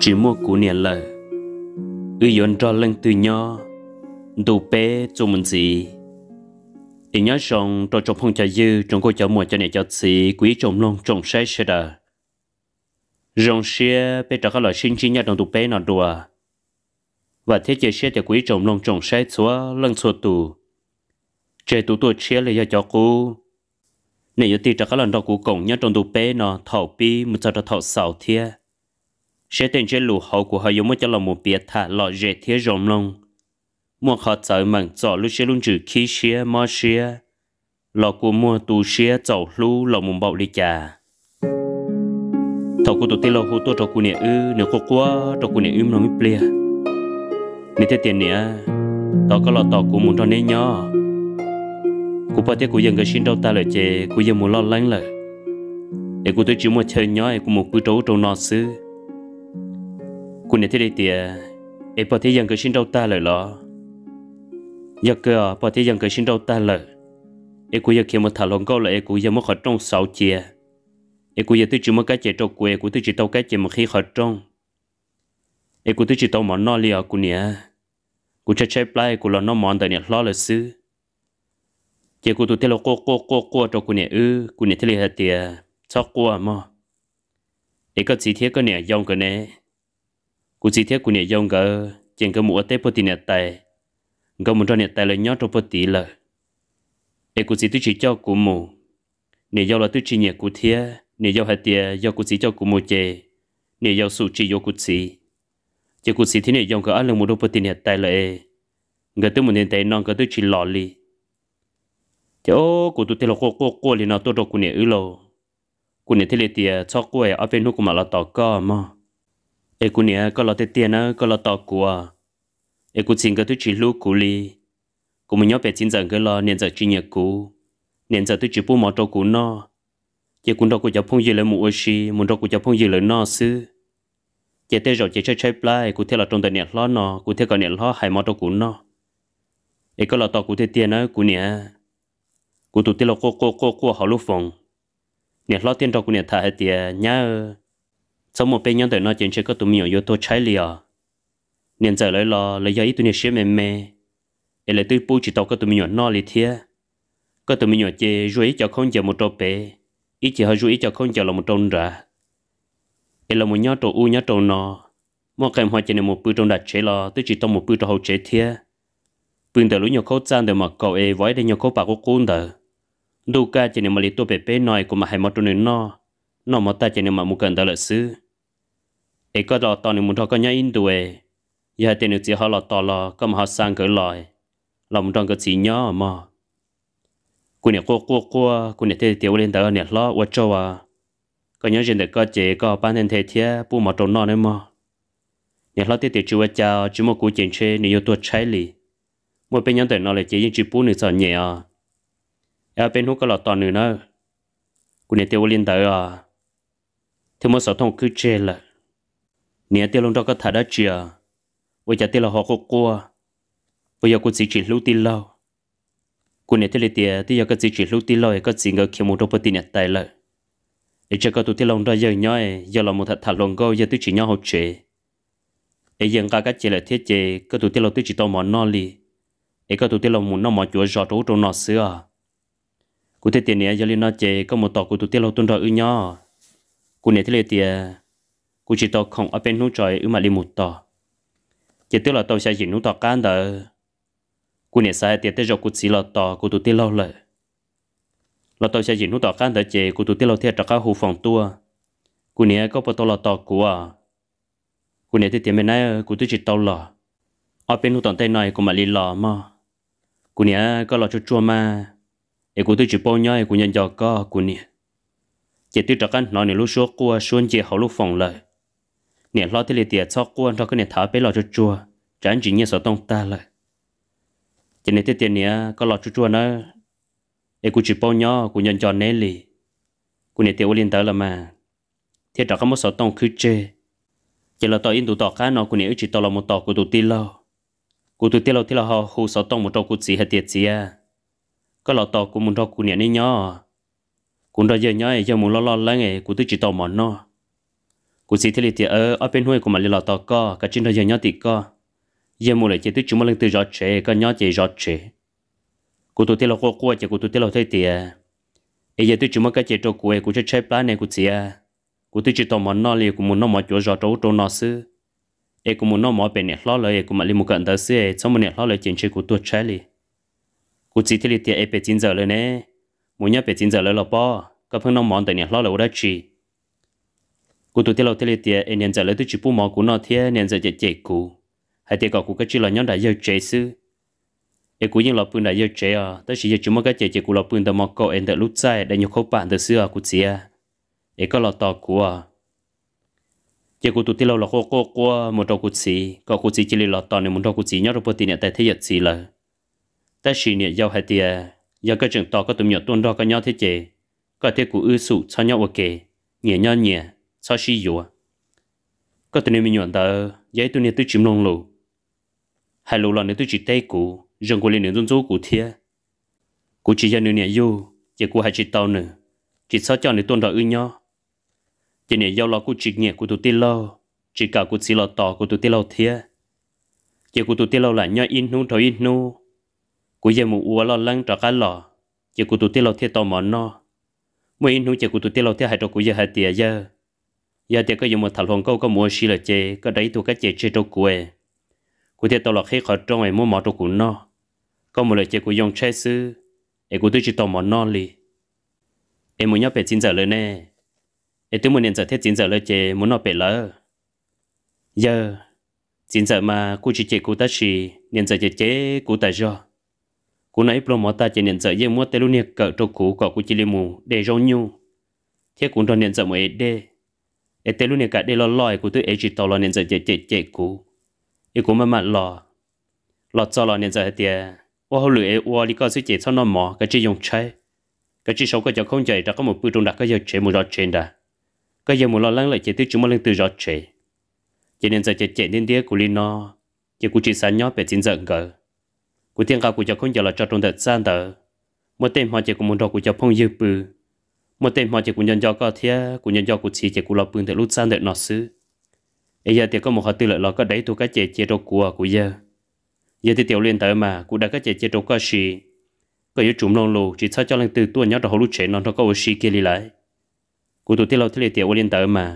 chỉ mua cú niệm lờ ư yon cho lưng từ nhỏ, đủ bé cho mình gì thì nhớ rằng cho chồng phong cha dư trong cô cháu mua cho này cho chị quý chồng long chồng sai sẽ đờ rồng xe bé trả các loại sinh chi nhà đồng đủ bé nọ đùa và thế chơi xe cho quý chồng long chồng sai xóa lưng xóa tù chế tụ tụ chia lại cho cô nếu như tiệt các lần đó cô cùng nhớ trong tụ bé nó thầu bi một giờ thầu sáu thiê sẽ tiền chế lù hậu của họ giống cho làm một biệt thả lọ dễ thiê rộng lông mua họ sợ mặn cho lúc sẽ luôn chữ khí xia mò xia lọ cô mua tụ xia chậu lú lọ mùng bọc đi chà thầu cô tụ tê lọ hô tô cho cô nè ư nếu cô quá cho cô nè ư nó mới bia, nếu thế tiền nè tao có lọ tao cũng muốn cho nên nhó cú bà tiếc cú dân cái xin đâu ta lại chè cú dân muốn lo lắng là để cú tôi chỉ một chơi nhỏ cú một cú trấu trong nọ xứ cú này thế đây thì để bà thế dân cái xin đâu ta lại lo giờ cơ bà thế dân cái xin đâu ta lại để cú giờ kia một thả lòng câu là để cú giờ muốn khỏi trong sáu chia để cú giờ tôi chỉ một cái chè trâu quê cú tôi chỉ tao cái chè một khi khỏi trong để cú tôi chỉ tao món nọ liền cú nè cú chơi chơi play cú lo nó món tại nè lo là xứ chỉ cụ tụi tê lo cô cô cô cô cho cụ nè ư cụ nè thế là tiề cho cô à mà để có chỉ thiết có nè dòng cái nè cụ chỉ thiết cụ nè dòng cái chẳng có mua tép bơ tì nè tay có muốn cho nè tay là nhớ cho bơ tì là để cụ chỉ tôi chỉ cho cụ mù nè dòng là tôi chỉ nè cụ thiết nè dòng hạt tiề do cụ chỉ cho cụ mù chè nè dòng sụ chỉ do cụ chỉ chỉ cụ chỉ thế nè dòng cái ăn là mua đô bơ tì nè tay là người tôi muốn nè tay non cái tôi chỉ lò li chỗ của tụi tôi là cô cô cô liền nói tôi đâu cũng nè ư lâu cũng nè thế là tiền cho cô ấy ở bên nó cũng mà là tàu cơ mà ấy cũng nè có là tiền nó có là tàu của ấy cũng xin cái thứ chỉ lúc của li cũng mình nhớ về chính rằng cái lo nên giờ chuyên nghiệp cũ nên giờ tôi chỉ bù mỏ trâu cũ nó chỉ cũng đâu có cho phong gì lại mua xí muốn đâu có cho phong gì lại nó xứ chỉ thế rồi chỉ chơi chơi play cũng theo là trong đời nè lo nó cũng theo còn nè lo hai mỏ trâu cũ nó ấy có là tàu cũng thế tiền nó cũng nè cú tụt tiêu cô cô cô cô họ lúc phòng nè lo tiền đâu cú nè thà hết tiền nhá sống một bên nhau tới nó chuyện chơi có tụi mình ở tô trái liền nên giờ lấy lo lấy giấy tụi nè xem mẹ mẹ để lấy tụi bố chỉ tao có tụi mình nó liền thiệt có tụi mình chơi rủi cho không chờ một trâu bé ít chỉ hơi cho không chờ là một trâu ra để là một nhau trâu u nhau trâu nó một cái hoa chỉ nè một bữa trong đặt chế lo tụi chỉ tao một bữa trâu hậu chế thia bình tới lũ nhau khâu trang để mặc cậu ấy vói để nhau khâu bà cô cún tới đâu cả chỉ nên mà lấy tôi bé bé nói của mà hai mà tôi nên nó nó mà ta chỉ nên mà mua cần đó là xứ ấy có lọ tao nên muốn thọ có nhá in tuổi giờ tiền được chỉ họ lọ tao lọ có mà họ sang cỡ lòi lòng trong cái chỉ nhỏ mà cô nè cô cô cô cô nè thế tiêu lên đó nè lo quá cho à có nhớ chuyện được có chế có ban thân thế thế bu mà trốn nó nữa mà nè lo thế tiêu chưa chào chỉ một cú chuyện chơi nè yêu tôi trái lì một bên nhóm tụi nó lại chỉ những chữ bu nửa sợ nhẹ à ở bên hút có lọ tỏ nữa nữa nè tiêu liên tới à thì mới sở cứ chê là nè tiêu lúc đó có thả đã chìa với chả tiêu là họ có cua à. bây giờ cũng chỉ chỉ lúc tin lâu của nè tiêu lệ tiề tiêu giờ có chỉ chỉ lúc tin lâu có chỉ ngờ khi một đôi bữa tin nhật tài lợi để cho các tụi tiêu lòng đó giờ nhói giờ là một thả lòng gâu giờ tôi chỉ nhau học chế để dân cả các chị lại thiết chế các tụi tiêu lòng tôi chỉ tao món no li để các tụi tiêu lòng muốn nó món chúa giọt trâu trâu xưa à cụ thể tiền này giờ liên nó chế có một tọ cụ tụt tiết lâu tuần rồi ư nhó cụ này thế này tiền cụ chỉ tọ không ở bên nút trời ư mà đi một tọ chỉ tức là tàu sẽ chỉ nút tọ can đờ cụ này sai tiền tới rồi cụ chỉ là tọ cụ tụt tiết lâu lợ là tàu sẽ chỉ nút tọ can đờ chế cụ tụt tiết lâu theo cho các phòng tua cụ này có bao tọ là tọ cụ à cụ này thì tiền bên này cụ tôi chỉ tàu lọ ở bên nút tọ tây này cũng mà đi lọ mà cụ này có lọ chua chua mà e cụ tôi chỉ bao nhau e cụ nhận cho có cụ nè chỉ tôi chắc ăn nó nè lúc số qua xuân chỉ hậu lúc phòng lời nè lo thế liệt tiệt sau qua nó cái nè thả bé lo cho chua chẳng chỉ nhớ sợ tông ta lời chỉ nè thế tiền nè có lo cho chua nữa, e cụ chỉ bao nhau cụ nhận cho nè lì cụ nè tiêu liên tới là mà thế chắc có một sợ tông khứ chê chỉ là tôi yên tụ tọt cá nó cụ nè chỉ tôi là một tọt của tụ ti lo cụ tụ ti lo thì là họ hù sợ tông một trâu cụ chỉ hết tiệt gì à có lọ tàu của mình thôi của nhảy này nhỏ cũng đó giờ nhớ giờ muốn lo lo lắng ấy của tôi chỉ tàu mòn nó của xí thế thì ở ờ, ở bên huê của mình lọ tàu co cả trên đó giờ nhớ thì co giờ muốn lại chỉ tôi chúng mình lên từ gió trẻ có nhớ chơi gió trẻ của tôi thấy là qua qua chỉ của tôi thấy là thấy tiệt ấy giờ tôi chúng mình cái chế trâu của ấy của chơi chơi plan này của chị à của tôi chỉ tàu mòn nó liền của muốn nó mò chỗ gió trâu trâu nó xứ ấy của muốn nó mò bên này lo lời của mình liền một cái tới xứ ấy xong mình này lo lời chuyện chơi của tôi chơi liền cụ chỉ thiết tiệt ép chín giờ lên nè muốn nhớ chín giờ lên là bỏ có phương nông mòn tại nhà lo là đã chỉ cụ tụi tiệt lâu thiết tiệt em nhận giờ lên tôi chỉ bu mò cụ nó thế nhận giờ chạy chạy cú. hay tiệt cậu cụ cái chỉ là nhóm đại yêu chế sư em cụ những lọ phun đại yêu chế à tới chỉ giờ chúng mò cái chạy chạy cú lọ phun tờ mò cậu em tờ lúc sai để nhục khâu bản tờ xưa cụ chỉ à em có lọ tò cú à chỉ cụ tụi tiệt lâu là khô khô qua một đầu cụ chỉ cậu cụ chỉ chỉ là lọ tò này một đầu cụ chỉ nhớ được bớt tiền tại thế giật gì lời ta chỉ niệm giàu hai tia giờ cái chuyện to có tụi nhỏ tuôn đó có nhau thế chế có thể cụ ư sụ cho nhau ok nhẹ nhau nhẹ cho xí dùa có tụi mình nhọn tờ vậy tụi này tôi chìm lòng lù hai lù lò này tôi chỉ tay cụ rừng của liền nữa run rú cụ thia cụ chỉ cho nữ nhẹ du chỉ cụ hai chỉ tàu nữa chỉ sao cho nữ tuôn đó ư nhau chỉ nhẹ giàu lò cụ chỉ nhẹ cụ tụi tin lo, chỉ cả cụ chỉ lò tỏ cụ tụi tin lâu thia chỉ cụ tụi tin lâu là nhau in nu thôi in nu cú giờ mù uo lo lăng trọ cá lò giờ cú tụt tiệt lo thiệt tò mò no mỗi in hú giờ cú tụt tiệt lo thiệt hai trọ cú giờ hai tiệt giờ giờ tiệt có dùng một thằng hoàng câu có mua xí là chê có đấy tụi cái chê chê trọ cú ấy cú thiệt tao lo khi khỏi trong ngày mua mỏ trọ cú no có một lời chê cú dùng chê sư ấy e cú tụi chỉ tò mò no li em muốn nhớ về chín giờ lên nè em tụi muốn nhận giờ thiết chín giờ lên chê muốn nó về lỡ giờ chín giờ mà cú chỉ chê cú ta xì nhận giờ chê chê cú ta do cú nãy pro mỏ ta chỉ nhận sợ riêng mua telu niệt cỡ trâu cú cọ cú chỉ liêm mù để rau nhu thế cú đòn nhận sợ mới đê để tê luôn nhiệt cả để lo lòi cú tôi ấy chỉ tàu lo nhận sợ chạy chạy chạy cú ý cú mà mà lo lo cho lo nhận sợ hết tiệt ô hậu lưỡi ô đi coi suy chạy sau nó mỏ cái chỉ dùng chơi cái chỉ sau cái cháu không chạy ra có một bữa trung đặc cái giờ chạy một giọt trên đã cái giờ một lo lắng lại chạy tiếp chúng mà lên từ giọt chạy chỉ nhận sợ chạy chạy đến đĩa cú linh nó chỉ cú chỉ sáng nhót về chín giờ ngờ กูเตียงกากูจะคนจะละจอดตรงเด็ดซ่านเด้อมดเต็มหอเจกูมุนรอกูจะพงยืบปือมดเต็มหอเจกูยันยอก็เทียกูยันยอกูชีเจกูรอปืนแต่ลุดซ่านเด็ดนอซื้อไอ้ยาเตียก็มองเขาตื่นเลยเราก็ได้ตัวก็เจเจโรกัวกูเยอะยาเตียวเรียนเตอมากูได้ก็เจเจโรก็ชีก็ยุจุ่มลงลูจีเช่าเจ้าเล่นตื่นตัวย้อนเราลุดเฉยนอนเราก็วชีเกลีไหลกูตัวที่เราที่เตียวเรียนเตอมา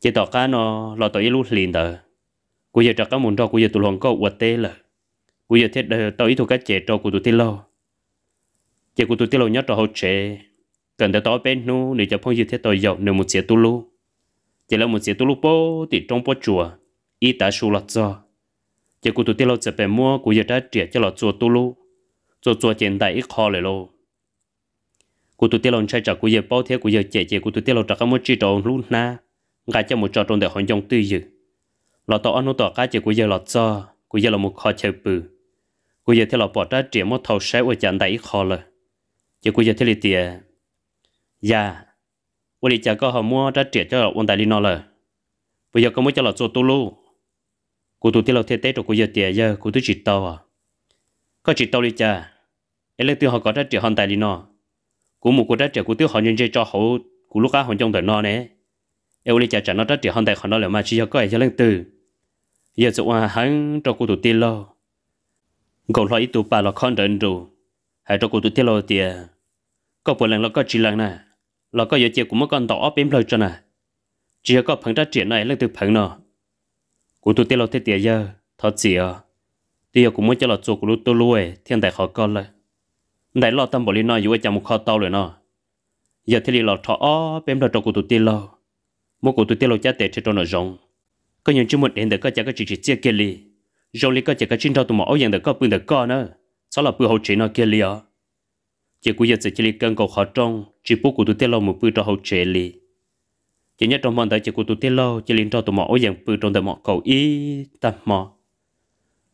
เจต่อการนอเราต่อยี่ลุดเรียนเตอกูอยากจะก็มุนรอกูอยากตุลงก็อวดเต้เลย cú giờ thế tao ít thuộc cái chế trò của tụi tê lo chế của tụi tê lo nhớ trò hậu chế cần tới tao bên nu để cho phong giờ thế tao dọn nếu một chế tu lu chế là một chế tu lu bố thì trong bố chùa ít ta sù lọt do chế của tụi tê lo chế bè mua cú giờ trái trẻ cho lọt chùa tu lu chùa chùa trên đại ít khó lại lo cú tụi tê lo chơi trò cú giờ bao thế cú giờ chế chế của tụi tê lo trò cái một chi trò luôn na ngài cho một trò trong để hoàn dòng tư dự lọt tao ăn nó tao cá chế cú giờ lọt do cú giờ là một kho chơi bự cô giờ bỏ có muốn cho bây giờ là cho tôi luôn cô tôi tiêu thế tế rồi cô giờ tiền giờ cô tôi chỉ tao à có chỉ tao đi cha em lấy tiêu họ có đất triệu hòn tài đi nọ cô một cô đất triệu cô tiêu họ nhân chơi cho họ cô lúc á họ trong đời nọ nè em lấy cha trả nó đất triệu hòn tài họ nó là mà chỉ cho có ai cho lên từ giờ chỗ à hắn cho cô tôi tiêu lo gò lo ít tụ bà lo con đơn đủ hãy cho cô tụ tiết lo tiề có bộ lần lo có chỉ lần nè lo có giờ chiều cũng mất con đỏ bém lời cho nè chỉ có phần ra chuyện này là từ phần nọ cô tụ tiết lo thế tiề giờ thật gì à tiề cũng muốn cho lo chỗ của lúc tôi lui thiên đại khó con lại đại lo tâm bộ lý nói dù chả một kho to rồi nọ giờ thì lo thọ ó bém lời cho cô tụ tiết lo một cô tụ tiết lo cha tệ trên trong nội rộng có những chú một đến để có chả có chỉ chỉ chia kia li rồi lấy cái chỉ cái chân thao tụi mỏ áo dạng được có bưng được co nữa sau là bưng hậu chế nó kia liền chỉ cú giật chỉ liên cân cầu họ trong chỉ bố của tụi tiên lâu một bưng cho hậu chế li chỉ nhất trong mòn tới chỉ của tụi tiên lâu chỉ liên thao tụi mỏ áo dạng bưng trong đời mỏ cầu ý tâm mỏ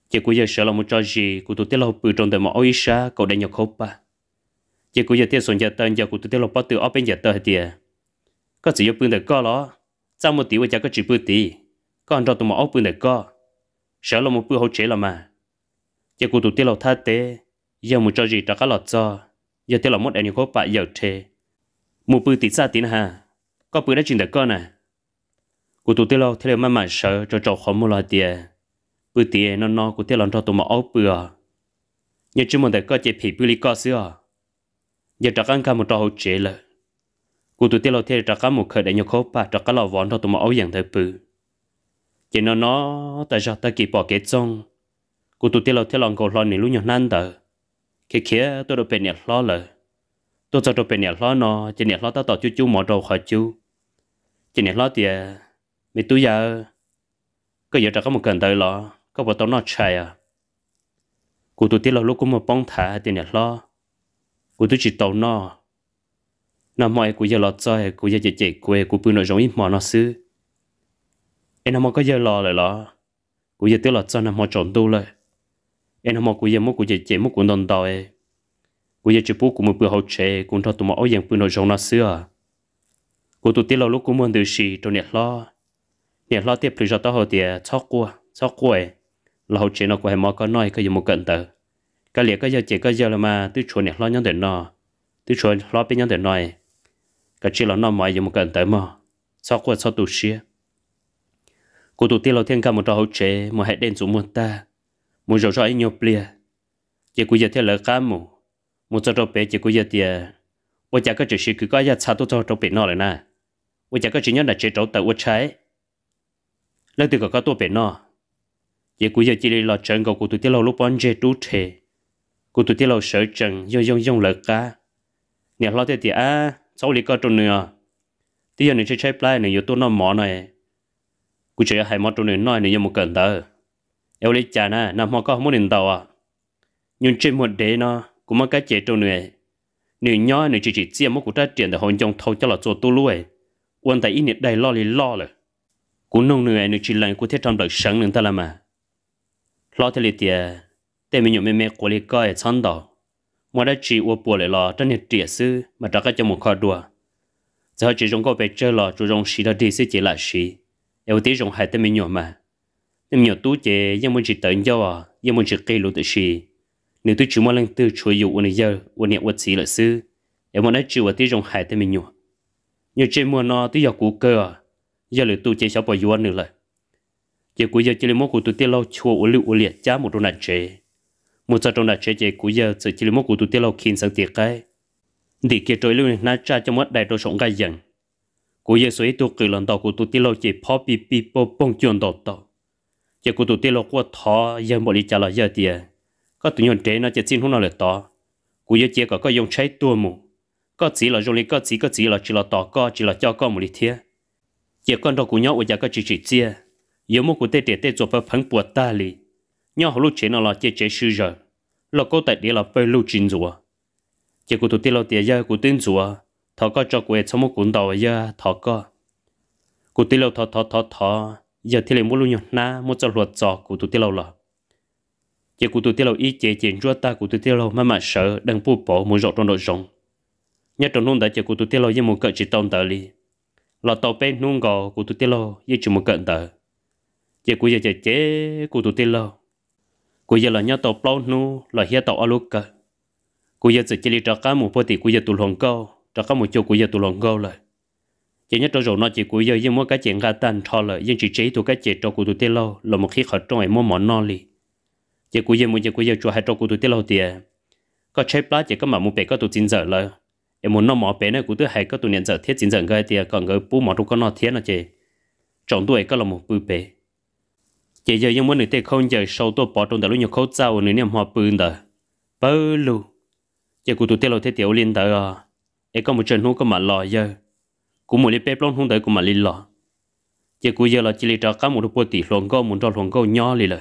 chỉ cú giật sợ là một trò gì của tụi tiên lâu bưng trong đời mỏ ý xa cầu đại nhọc khóc ba chỉ cú giật tiết xuống giờ tên giờ của tụi tiên lâu bắt từ ở bên à. giờ tới tiệt có chỉ yêu bưng được co đó sau một tí với cha có chỉ bưng tí còn cho tụi ở áo được co sợ là một bữa hậu chế là mà giờ cụ tụ tiêu là tha tế giờ một cho gì trả cá lọt cho giờ tiêu là một em nhiều khó bạ giờ thế một bữa tí xa tín hà có bữa đã chỉnh được con à cụ tụ tiêu là thế là mà mà sợ cho trò khó mua loại tiền bữa tiền nó nó cụ tiêu là cho tụ mà ốc bữa nhưng chỉ muốn được có chế phí bữa lý có xưa giờ trả cá ăn một trò hậu chế là cụ tụ tiêu là thế trả cá một khởi để nhau khó bạ trả cá lọ vón cho tụ mà ốc dạng thời bữa chỉ nó nó tại sao ta kỳ bỏ cái trong cô tụt tiệt lo tiệt lòng cầu lo này lúc nhỏ nan tờ khi kia tôi được bên nhà lo lờ tôi cho được bên nhà lo nó chỉ nhà lo ta tỏ chú chú mỏ đầu khỏi chú chỉ nhà lo thì mấy túi giờ có giờ có một cần tới lo có một tao nó chạy à cô tụt tiệt lo lúc cũng một bóng thả thì nhà lo cô tụt chỉ tàu nó nó mọi cô giờ lo chơi cô giờ chỉ chạy quê cô bự nó giống ít mỏ nó xứ em không có giờ lo lại lo, cú giờ tiêu lọt cho nằm họ chọn tu lại em không cũng giờ mất cũng giờ chạy mất cũng đòn đòi ấy cú giờ chụp cú một bữa hậu chế cú cho tụi mày ôi bữa nội giống nó xưa cú tụi tiêu lọt lúc cũng muốn điều gì cho nhẹ lo nhẹ lo tiếp từ cho tao học tiệt chóc cua chóc cua ấy là hậu chế nó của mà có nói cái gì một cận tờ cái liệt cái giờ chỉ cái giờ là mà tôi chuẩn nhẹ lo nhân để nọ, tôi chuẩn lo bên nhân để nói cái chỉ là nó mãi gì một cận tờ mà chóc cua chóc tụi xia cô tụt tiên lâu thiên cả một trò hậu chế một hệ đen xuống muôn ta một rổ rọi nhiều plia chỉ cú giờ theo lời cá mù một trò trò bé chỉ cú giờ tiề ôi chả có chỉ sự cứ có giá xa tôi cho trò bé nọ rồi na ôi chả có chỉ nhớ là chế trâu tàu ôi trái lấy từ có tôi bé nọ chỉ cú giờ chỉ đi lo chân cầu cú tụt tiên lâu lúc bọn chế trú thế cú tụt tiên lâu sợ chân yong yong yong lời cá nhà lo tiề tiề à cháu lý có trốn nữa bây giờ này chơi chơi play này yếu tôi nó mỏ này กูจะให้มอตัวหนึ่งน้อยหนึ่งยังไม่เกินเตอเอลิจานะนำมอก็ไม่หนึ่งเตออ่ะยุ่งเจ็บหมดเดนอกูมันก็เจ็บตัวหนึ่งหนึ่งย้อยหนึ่งจีจีเจียมกูได้เตียนแต่หงจงเท่าจะหล่อตัวตัวรวยวันแต่อีนิดได้ล่อเลยล่อเลยกูนงหนึ่งหนึ่งจีหลังกูเททำแบบฉังหนึ่งตะละมาล่อเทเลเตียแต่ไม่หยุดไม่เมกูเลยก็ไอ้ชั้นต่อมอได้จีอวบัวเลยล่อจันเนี่ยเตียซื้อมาตะก็จะหมดคอดัวจะให้จีจงก็ไปเจอล่อจูจงสีดดีสิจีละสี hai 有啲仲係得咪 nhỏ mà nên nhỏ tú chè nhưng muốn chỉ tận do à nhưng muốn chỉ cây lúa tự xì nếu tôi chúng mà lên từ chuối dụ ôn giờ ôn nhẹ vật sĩ là sư em muốn nói chịu ở tí rồng hai tên mình nhỏ nhiều trên mua nó tôi giờ cú cơ à giờ lửa tu chế sáu bò yuan nữa lại chế cú giờ chỉ lấy mốt của tu tiết lâu chua uốn liệu uốn liệt chá một đôi nạn chế một giờ trong nạn chế chế cú giờ chỉ chỉ lấy mốt của tu tiết lâu kinh sáng tiệt cái để kia trôi lưu nát cha cho mắt đại đôi sống gai dần กูยังสวยตัวกือหลังดอกกูตัวที่เราจีพอปีปีปปงจนดอกดอกจะกูตัวที่เราก็ท้อยังบริจาคละเยอะเดียก็ตัวยนเจนะจะจิ้นหุ่นเราเลยต่อกูยังเจียก็ก็ยังใช้ตัวมูก็จีละจงลีก็จีก็จีละจีละต่อก็จีละเจ้าก็มุลิเทียเจียก้อนดอกกูย่ออุจาก็จีจีเจียยังมุกูเตเตเตจบไปพังปวดตาลีย่อหัวลูกเจนละเจียเจียชื่อเจอเราก็แต่เดียเราไปลูกจินจัวเจียกูตัวที่เราเตียยากูตื่นจัว thọ có cho quê xong một cuốn đầu giờ thọ có cụ tí lâu thọ thọ thọ thọ giờ thì lấy muốn luôn nhỉ na muốn cho luật giò cụ tụi tí lâu lọ giờ cụ tụi tí lâu ý chế chuyện rua ta cụ tụi tí lâu mà mà sợ đang bu bỏ muốn rộn rộn rộn rồng nhớ trong nung đã chỉ cụ tụi tí lâu như một cỡ chỉ tông tờ li là tàu bên nung gò cụ tụi tí lâu như chỉ một cận tờ giờ cụ giờ chỉ chế cụ tụi tí lâu cụ giờ là nhớ tàu plau nu là hiết tàu alo cỡ cụ giờ chỉ chỉ li trọ cá một phơi thì cụ giờ tụi hồng câu cho các một chỗ của giờ tụ lòng gâu lời chỉ nhất trong rồi nó chỉ của giờ nhưng mỗi cái chuyện ga tan cho lời nhưng chỉ chế tụ cái chuyện cho của tụ tê lâu là một khi khỏi trong ấy mua món nó lì, chỉ của giờ một chỉ của giờ chùa hai cho của tụ tê lâu tiề à, có chế plá chỉ có mà một bể có tụ chín giờ lời em muốn nó mỏ bể này của tụ hai có tụ nhận giờ thiết chín giờ gây tiề à, còn người bú mỏ tụ có nó thiết nó chỉ trong tuổi có là một bự bể chỉ giờ nhưng mỗi người tê không giờ sâu tụ bỏ trong đó lúc nhiều khâu dao người niệm hòa bự đó bơ lù chỉ của tụ tê lâu thế tiểu liên đó e có một trận hôn có mà lò giờ cũng một li bếp lon hôn tới cũng mà li lò chỉ cú giờ là chỉ li trả cá một đôi tì lồng gô muốn đôi lồng gô nhỏ lì lời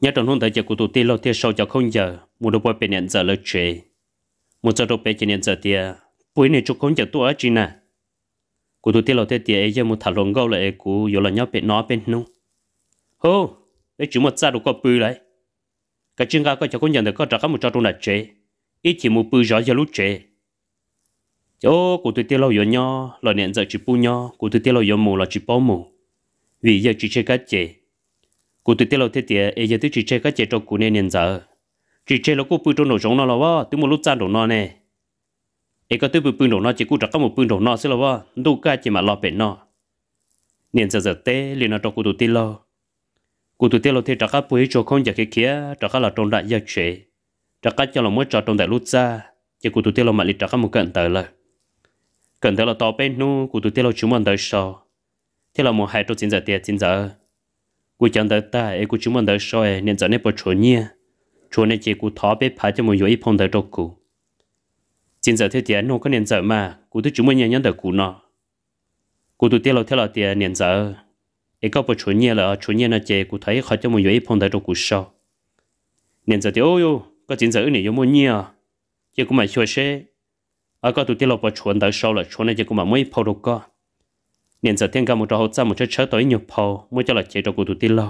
nhớ trận hôn tới chỉ cú tụt tê lo tê sâu cho không giờ một đôi bên nhận giờ lời chế một giờ đôi bên nhận giờ tia bữa nay chụp không giờ tôi ở trên nè cú tụt tê lo tê tia e giờ một thằng lồng gô là e cú giờ là nhớ bên nó bên nung hô bé chỉ một giờ đồ có bự lại cái chuyện gà có cho con nhận được có trả cá một trò trung là chế ít chỉ một bự rõ giờ lúc chế yo cụ tôi tiêu lâu yo nho lo nẹn giờ chỉ pu nho cụ tôi tiêu lâu yo mù là chỉ bao mù vì giờ chỉ chơi cá chè cụ tôi tiêu lâu thế tiệt ấy giờ tôi chỉ chơi cá chè cho cụ nẹn nẹn giờ chỉ chơi là cụ bự trong nổ giống nó là vợ tôi muốn lúc chăn đổ nó nè ấy có tôi bự bự đổ nó chỉ cụ trả có một bự đổ nó xí là vợ đâu cá chỉ mà lo bể nó nẹn giờ giờ té liền nó cho cụ tôi tiêu lâu cụ tôi tiêu lâu thế trả cá bự cho không giờ kia kia trả cá là trong đại giờ chơi trả cá cho là mới cho trong đại lúc ra, chỉ cụ tôi tiêu lâu mà lịch trả cá một cận tới lời cần thế là tàu bên nu của tụi tiết là chúng mình đợi sợ thế là một hai trâu chính giờ tiệt chính giờ của chẳng đợi ta ấy của chúng mình đợi sợ nên giờ này bỏ chỗ nhia chỗ này chỉ của thọ bé phải cho một yếu phòng đợi trâu cụ chính giờ thế tiệt nó có nên giờ mà của tụi chúng mình nhận nhận đợi cũ nọ. của tụi tiết là thế là tiệt nên giờ ấy có bỏ chỗ nhia là chỗ nhia nó chỉ của thấy khó cho một yếu phòng đợi trâu cụ sau nên giờ thì ôi có chính giờ này yếu mua nhia à? chỉ cũng mà chơi xe à có tụi tiết lộ bỏ chuẩn tới sau là chuẩn này chỉ có mà mấy phao được có nên giờ thiên cả một trò hậu một chất chớ tới nhiều phao mới cho là chế cho của tụi tiết lộ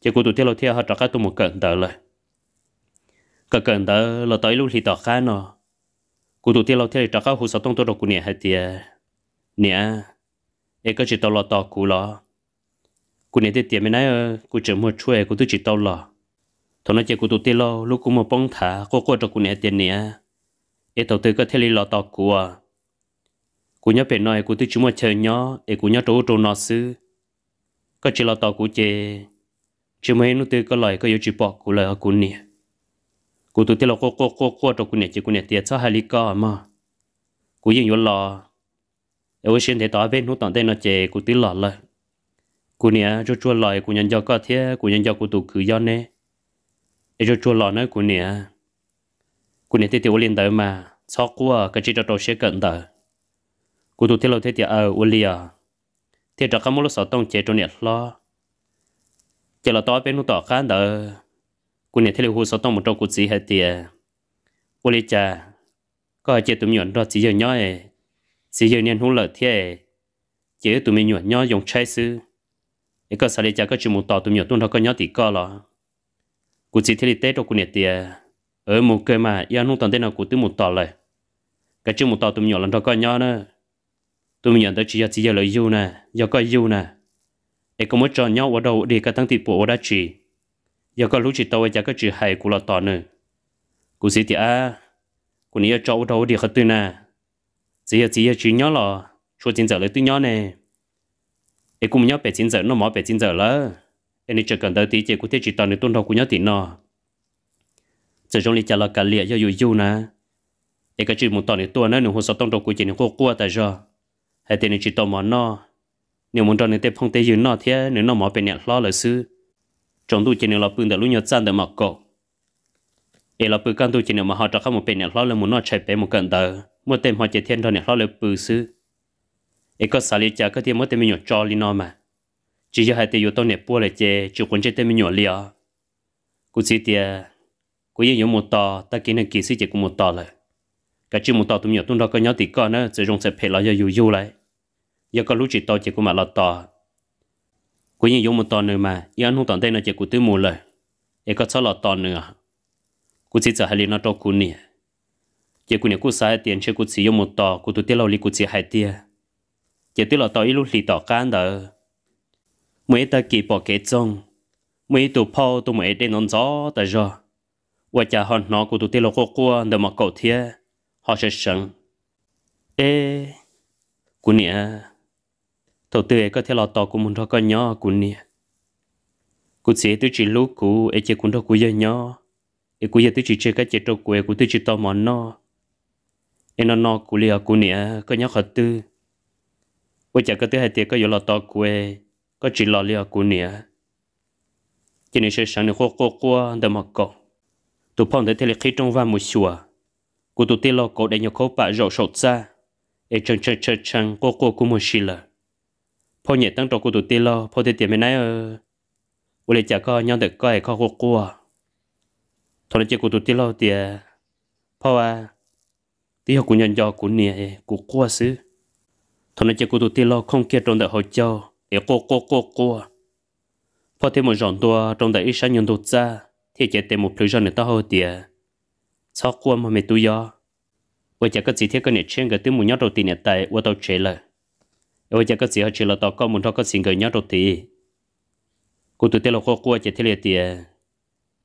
chế của tụi tiết lộ theo họ trò cái tụi một cận tới lại cái cận tới là tới lúc thì tỏ khá nó của tụi tiết lộ theo trò cái hồ sơ tông tôi đồ của nè hay tiệt nè ấy có chỉ tao lo tao cú lo cú nè tiệt tiền mình nói cú chỉ một chuối cú tôi chỉ tao lo thằng nó chỉ cú tụi tiết lộ lúc cú một bóng thả cô cô cho cú nè tiền nè e tàu tư có thể lọt tàu của cú nhớ bên này cú tư chúng mà chờ nhớ e cú nhớ trâu trâu nó sư có chỉ lọt tàu của chê chứ mấy nó tư có lời có yếu chỉ bỏ của lời cú nè cú tư thế là cô cô cô cô trâu cú nè chỉ cú nè tiệt sao hai lý co à mà cú yên yếu lò e với xin thế tỏa bên nó tận đây nó chê cú tư lọt lời cú nè cho chua lời cú nhận cho có thế cú nhận cho cú tụ cứ do nè e cho chua lọt nữa cú nè cú nên tết tết uốn đời mà sau cua cái chế độ đầu cận tới, cú tụt tết lâu tết tết ở uốn liền tết cho các mối sợ tông chế cho nhiệt lo chế là to bên nút tỏ khác đời cú nên tết lâu sợ tông một trâu cú gì hết tết uốn cha có chế tụi nhọn đó chỉ giờ nhói chỉ giờ nên hung lợi thế chế tụi mình nhọn nhói dùng trái sư cái cơ sở lý cha có chuyện một tỏ tụi nhọn tụi nó cái nhói thì có lo cú chỉ thế tết cho cú nhiệt tiền ở một cái mà yêu nông tận thế nào cũng tôi một tờ lại cái chữ một tờ tôi nhỏ lần đó coi nhỏ tụi mình nhận tới chỉ là chỉ là lời yêu nè giờ coi yêu nè em có mới cho nhau ở đâu để cái tăng thịt bộ ở đó chỉ giờ có lúc chỉ tao giờ cái chữ hay của là tờ nè. của sĩ thì à của nhà cho ở đâu để khát tôi nè chỉ là chỉ là chữ nhau là cho chính giờ lấy tôi nhau nè em cũng nhau bảy chính giờ nó mỏ bảy chính giờ lỡ ấy chỉ cần tới tí chỉ có thể chỉ tờ nữa tôn đầu của nhau thì nọ giờ trong lịch trả là cả liệt do dù dù nè để cái chữ một tòn này tua nữa nụ hồ sơ tông đầu của chị nụ khô cua tại giờ hay tiền chỉ tàu mỏ nọ nếu muốn tòn này tế phong tế dữ nọ thế nếu nó mỏ bên nhẹ lo là sư trong tu chị nụ là bưng đã lũ nhớ san để mặc cổ để là bưng căn tu chị nụ mà họ cho không một bên nhẹ lo là muốn nọ chạy bên một cận tờ một tên họ chỉ thiên thôi nhẹ lo là phương sư để có xả lịch trả có thể một tên mình nhọ cho li nọ mà chỉ cho hai tên yếu tông này bua là chè chịu quân chơi tên mình nhọ liọ cũng chỉ tiền cô yên một tò ta kiến là kỳ sĩ chỉ của một tò lại cái chữ một tò tụi nhỏ tụi nó có nhỏ tí con nữa sẽ dùng sẽ phải lại dù dù lại giờ có lúc chỉ tò chỉ cũng mà là tò cô yên dùng một tò nữa mà anh không tận đây là chỉ cũng tụi mù lại em có sao là tò nữa cô chỉ sợ hai liền nó cho cô nè chỉ cũng nè cô sai tiền chứ cô chỉ dùng một tò cô tụi tiêu lâu li cô chỉ hai tiền, chỉ tiêu là tò ít lúc li tò can đó mấy ta kỳ bỏ cái trong mấy tụi po tụi mấy để non gió ta rồi và cha hòn nó của tụi tê lô cô cô để mà cậu thiê họ sẽ sẵn ê của nè thầu tư có thể là tỏ của muốn cho con nhỏ của nè của sẽ tôi chỉ lúc của ấy chỉ cũng đâu của giờ nhỏ ấy của giờ tôi chỉ chơi cái chơi trâu của ê của tôi chỉ tò mò nó ê nó nó của lìa của nè có nhớ khát tư và cha có thứ hai tiệt có giờ là tỏ của ê có chỉ là lìa của nè cho nên sẽ sẵn được cô cô cô để mà cậu tụ phong tới tele khi trong và mùi xùa cô tụ tê lo cổ để nhọc khó bạ rậu sầu xa e chân chân chân chân cô cô cũng muốn xì lờ phong nhẹ tăng trọ cô tụ tê lo phong tê tiền mới nãy ơ ủa lệ chả có nhau được coi co cô cô à thôi chị cô tụ tê lo tiền phong à tí học cũng nhân do cũng nè của cô xứ thôi chị cô tụ tê lo không kia trong đợt hồi cho e cô cô cô cô phong thấy một giòn tua trong đợt ít sáng nhân tụ ra thì chỉ tìm một thứ cho nữa ta hô tiề sau qua mà mình tôi do và chỉ có gì thế cái này trên cái tiếng muốn nhớ đầu tiên này tại và tao chế là và chỉ có gì họ chế là tao có muốn tao có xin cái nhát đầu tiên cô tụi tao là khó qua chạy thế là tiề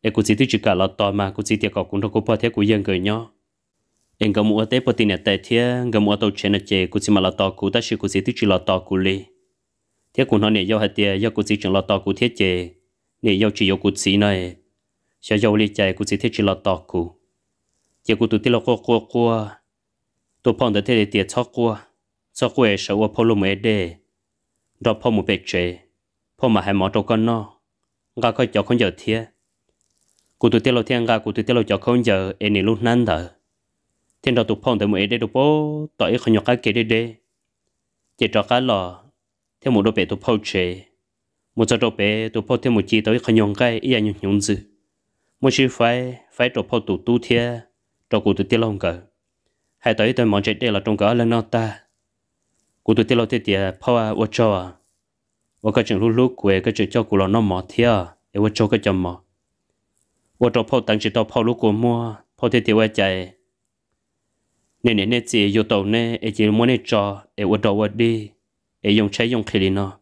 em cũng chỉ tôi chỉ cả là tao mà cũng chỉ tiề có cũng đâu có phải thế của dân người nhớ em có muốn tới tin này tại thế có muốn tao chế này chế cũng chỉ mà là tao cũng ta chỉ cũng chỉ tôi chỉ là tao cũng li thế cũng nó này do hai tiề do cũng chỉ chẳng là tao cũng thế chế này do chỉ do cũng chỉ này sẽ giàu lý chạy cũng chỉ thích chỉ là tọt cụ giờ cũng tụt đi là qua qua qua tôi phong đã thấy tiệt cho qua cho qua sợ qua phong lùm đề đó phong một bề chế phong mà hai mỏ đâu con nọ, ngã coi cho con giờ thiệt cụ tụi tiệt là thiên ngã cụ tụi tiệt là cho con giờ em này lúc năn thở, thiên đó tụi phong tới một đề đâu bố tội không nhọc cái kia đề chỉ cho cái lò theo một đôi bề tụi phong chế một chỗ đôi bề tụi phong theo một chi tới không nhọc cái ý anh nhung dư mỗi khi phải phải trộn phô tụ tu thiê trộn cụ tụ tiết long cờ hai tới tới mọi chuyện đây là trong cỡ lên nó ta cụ tụ tiết long tiết tiệt phô à ô cho à ô cái chuyện lú lúc quê cái chuyện cho cụ là nó mỏ thiê để ô cho cái chồng mỏ ô trộn phô tăng chỉ tao phô lú cụ mua phô tiết tiệt ô chạy nên nên nên chỉ yêu tàu nên ấy chỉ muốn nên cho ấy ô đồ ô đi ấy dùng trái dùng khí nó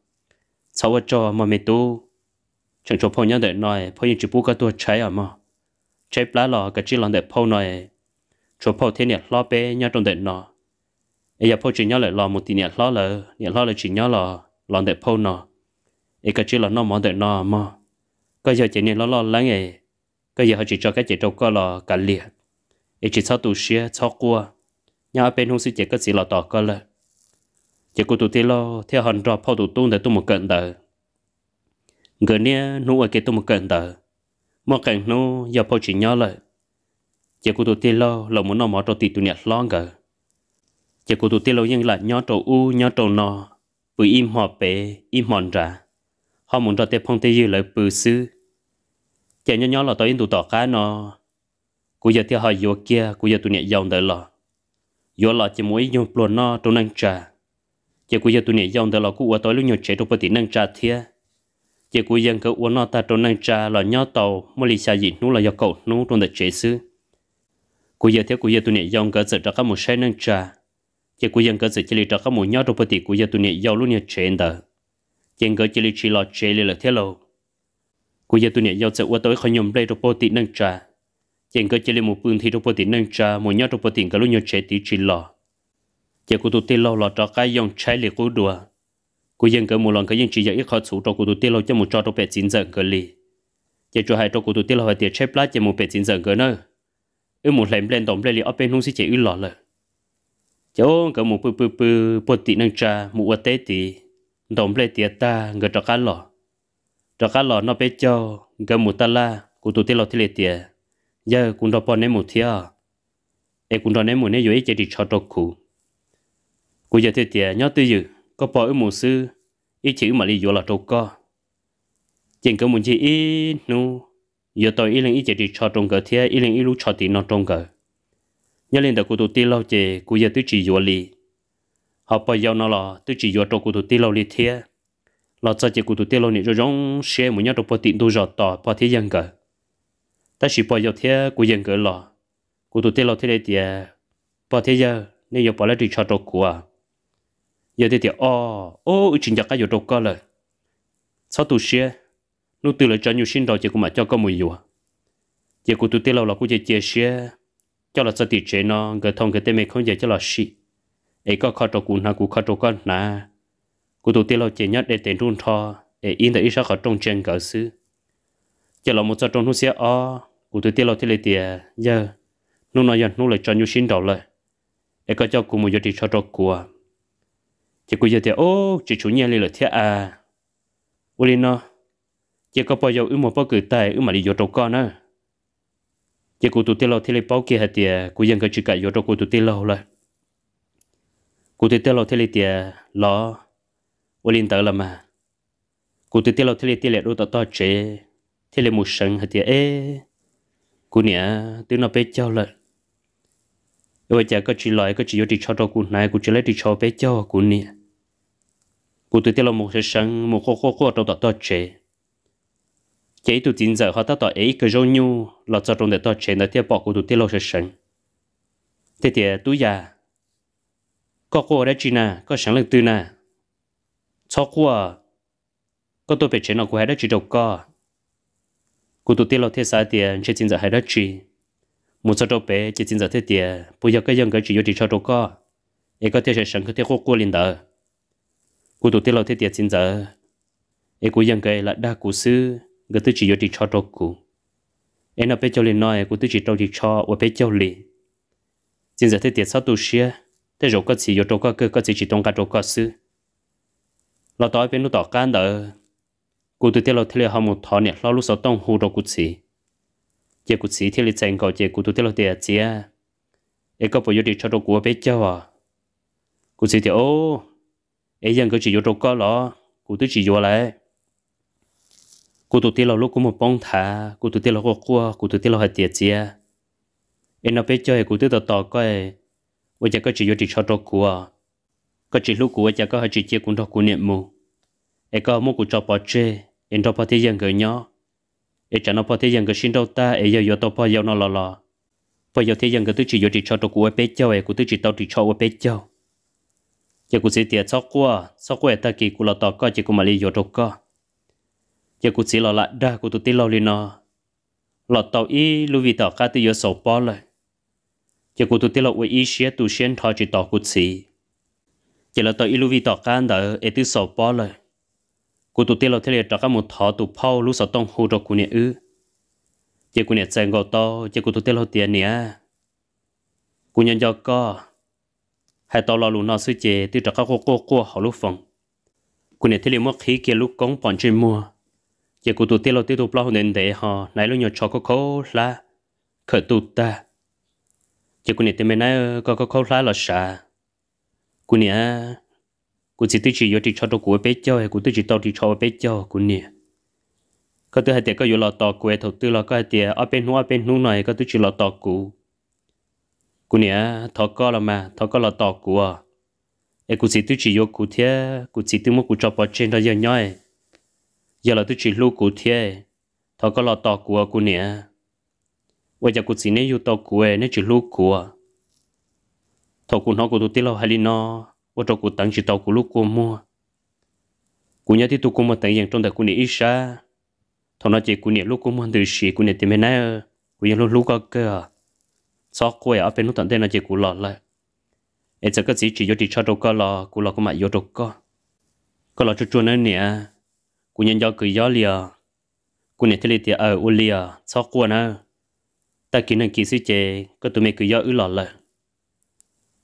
sau ô cho mà mình tu chẳng cho phong nhân để nói phong nhân chỉ bu cái tua trái à mà trái lá lò cái chỉ lòng để phong nói cho phong thế này lo bé nhau trong để nó ấy giờ phong chỉ nhau lại lo một tí này lo lờ này lo là chỉ nhau lò lòng để phong nó ấy cái chỉ là nó món để nó mà cái giờ chỉ này lo lo lắng ấy cái giờ họ chỉ cho cái chỉ đâu có lo cả liền ấy chỉ sao tụ xia sao qua nhau bên hông xí chỉ có chỉ là tỏ cơ lờ chỉ cô tụ tí lo theo hòn trò phong tụ tung để tung một cận đời gần nè nô ở cái tôm cần tờ mà cần nô giờ phải chỉ nhớ lại giờ cô tụi tiền lo là muốn nó mở trò tụi tụi nhặt lo ngờ giờ cô tụi tiền lo nhưng là nhớ trâu u nhớ trâu nò, vừa im họ bể im hòn ra họ muốn trò tê phong tê dư lại bự sư chỉ nhớ nhớ là tôi in tụi tỏ cá nò, cô giờ thì họ vô kia cô giờ tụi nhặt dòng đợi lo vô lo chỉ muốn dùng plon nò trong năng trà giờ cô giờ tụi nhặt dòng đợi lo cô ở tối lúc nhặt chế trong bát tí năng trà thiệt chỉ cú dân cơ uống nó ta trốn năng trà là nhau tàu mới lì xà gì nú là do cậu nú trong đợt chế sư cú giờ theo cú giờ tụi nhẹ dòng cỡ sự cho các một xe năng trà chỉ cú dân cơ sự chỉ lì cho các một nhau trong bữa tiệc cú giờ tụi nhẹ dòng luôn nhẹ chế đờ chỉ cơ chỉ lì chỉ lo chế lì là thế lâu cú giờ tụi nhẹ dòng sự uống tối khỏi nhom đây trong bữa tiệc năng trà chỉ cơ chỉ lì một phương thì trong bữa tiệc năng trà một nhau trong bữa tiệc cỡ luôn nhẹ chế tí chỉ lo chỉ cú tụi tê lo lo cho cái dòng chế lì cú đùa cô dân cơ một lần cơ dân chỉ giờ ít khó chủ trong cụ tụt tiết lâu cho một trò trong bảy chín giờ cơ lì giờ cho hai trong cụ tụt tiết lâu hai tiệt chép lát cho một bảy chín giờ cơ nữa ư một lẹm lên tổng lên lì ở bên hông xí chỉ ư lọ lợ cháu cơ một bự bự bự bột tị nâng trà mù ở té tị tổng lên tiệt ta ngờ trò cá lọ trò cá lọ nó bé cho cơ một ta la cụ tụt tiết lâu thì lệ tiệt giờ cũng đọc bọn em một thia em cũng đọc em một nét dưới chỉ đi cho trọ cụ cụ giờ thế tiệt nhớ tư dự có bỏ mù sư ý chữ mà lý dụ là trâu co chừng cơ muốn chỉ ý nu giờ tôi ý lên ý chỉ đi cho trong cái thế ý lên ý lúc cho tiền nó trong cái nhớ lên đầu cô tụ ti lâu chè cô giờ tôi chỉ vô lì họ bỏ dầu nó là tôi chỉ vô trong cô tụ ti lâu lì thế là cho chỉ cô tụ ti lâu này rồi giống xe muốn nhớ trâu bỏ tiền tôi giọt tỏ bỏ thế dân cờ ta chỉ bỏ giờ thế cô dân cờ là cô tụ ti lâu thế này thì bỏ thế giờ nên giờ bỏ lại đi cho trâu cụ à giờ thì ô ô chuyện chắc cái giờ đâu có lời sao tôi xia nô từ lời cho nhiều xin đó chỉ cũng mà cho có mùi dùa chỉ cũng tôi tiêu là cũng chỉ chia xia cho là sao thì chế nó người thông cái tên mình không giờ cho là xị ấy có khó trâu cũng nào cũng khó trâu con nà cũng tôi tiêu là chỉ nhớ để tiền run thò ấy in tại ít sao khó trong chen cỡ xứ chỉ là một sao trong nút xia ô ờ, cũng tôi tiêu là thế này tiệt giờ nô nói giờ nụ lời cho nhiều xin đó lời ấy có cho cũng mùi giờ thì cho trâu của chỉ cứ giờ thì ô chỉ chủ nhà lên là thế à ô lên nó chỉ có bao giờ ư một bao cử tài ư mà đi vô trong con nữa chỉ cụ tụt tiêu thì lấy bao kia thì cụ dân cái chỉ cả vô trong trâu cụ tụt tiêu là cụ tụt tiêu thì lấy tiền lo ô lên tới là mà cụ tụt tiêu thì lấy tiền lẹ đôi tao tao chế thì lấy một sừng thì ê cụ nhỉ tụi nó bé cháu lại rồi chả có chỉ lại có chỉ có thì cho cho cụ này cụ chỉ lấy thì cho bé cho cụ nè cụ tự tiết là một sự sáng một khô khô khô trong đó chế chế tụ tin giờ họ ta tỏ ấy cái rau nhu là cho trong đó chế nó tiếc bỏ cụ tự tiết là sự sáng thế thì túi già có cô đấy chỉ nè có sáng lực tư nè cho cô có tôi phải chế nó cụ hay đó chỉ đâu có cụ tự tiết là thế sao thì chế tin giờ hay đó chỉ một số đồ bé chỉ xin giờ thế tiền bây giờ cái dân cái chỉ yêu chỉ cho đồ co ấy có thể sẽ sẵn có thể khô cua liền đỡ cụ tụ tiết lâu thế tiền xin giờ ấy cụ dân cái là đa cụ sư người tôi chỉ yêu chỉ cho đồ cụ ấy nó bé cho liền nói cụ tôi chỉ đâu chỉ cho và bé cho liền xin giờ thế tiền sao tu sửa thế rồi có chỉ yêu đồ co cơ có chỉ chỉ tông cả đồ co sư lo tối bên nó tỏ can đỡ cụ tụ tiết lâu thế là họ một thọ nè lo lúc sau tông hù đồ cụ chỉ chỉ cụ sĩ thiên lý chân cầu chỉ cụ tu tiết lộ tiệt chỉ à ấy có phải yêu đi cho đồ của biết chưa à cụ sĩ thì ô ấy dân cứ chỉ yêu đồ có lo cụ tu chỉ yêu lại cụ tu tiết lộ lúc cũng một bông thả cụ tu tiết lộ có cua cụ tu tiết lộ hạt tiệt chỉ à ấy nó biết chưa cụ tu tọt tọt coi vậy chắc có chỉ yêu đi cho đồ của có chỉ lúc của chắc có hai chỉ chia cũng đồ của niệm mù ấy có mua cụ cho bỏ chê ấy đó bỏ thế dân gửi nhau e chả nó phải thấy rằng cái sinh đâu ta e giờ giờ tao phải giờ nó lò lò phải giờ thế rằng cái tôi chỉ giờ chỉ cho tao của bé cháu e của tôi chỉ tao chỉ cho của bé cháu giờ của sẽ tiệt sóc qua sóc qua ta kỳ của lò tao coi chỉ của mà li giờ đâu coi giờ của sĩ lò lại đa của tôi tí lò li nó lò tao y lưu vị tao cái tôi giờ sầu bỏ lại giờ của tôi tí lò với y xé tu xén thọ chỉ tao của sĩ giờ lò tao y lưu vị tao cái đó e tôi sầu bỏ lại กูตุเตลเทเลตก็มุทอตุพ่อลูกสาวต้องหูดกูเนี่ยอื้อเจ้ากูเนี่ยเจงก็โตเจ้ากูตุเตลเตียเนี่ยกูยันยอก็ให้ตอลอลูนอซื้อเจติตะก็โกโก้กัวหอลูกฟงกูเนี่ยเทเลมักขี้เกลูกกงปอนชิมัวเจ้ากูตุเตลเตตุปลาหุ่นเดหอไหนลูกหยดชอก็โคละเขิดตุตาเจ้ากูเนี่ยเตเมนเออก็ก็โคละหลอชากูเนี่ย cụ chỉ tự chỉ yếu chỉ cho tôi của bé cho hay cụ tự chỉ tao chỉ cho bé cho cụ nè có tự hay tiệt có yếu lọ tọ của thầu tư lọ có hay tiệt ở bên hoa bên nu này có tôi chỉ lọ tọ cụ cụ nè thọ co là mà thọ co lọ tọ cụ à em cụ chỉ tự chỉ yếu cụ thế cụ chỉ tự mua cụ cho bỏ trên đó giờ nhoi giờ là tự chỉ lưu cụ thế thọ có lọ tọ cụ cụ nè bây giờ cụ chỉ nên yếu tọ cụ nên chỉ lưu cụ à thọ cụ nó cụ tự tiệt lọ hay nó ô trâu cụ tăng chỉ tàu cụ lúc cô mua cụ nhớ thì tụ cũng mà tăng dạng trong đời cụ này ít xa thằng nó chỉ cụ này lúc cô mua từ xì cụ này thì mới nãy cụ nhớ lúc lúc có cơ sao cô ấy ở bên lúc tận đây là chỉ cụ lọ lại ấy sẽ có gì chỉ cho chị cho đâu có lọ cụ lọ có mà vô đâu có có lọ chút chút nữa nè cụ nhận do cứ gió lìa cụ này thì thì ở u lìa sao cô nè ta kỹ năng kỹ sư chế có tụi mày cứ gió ứ lọ lại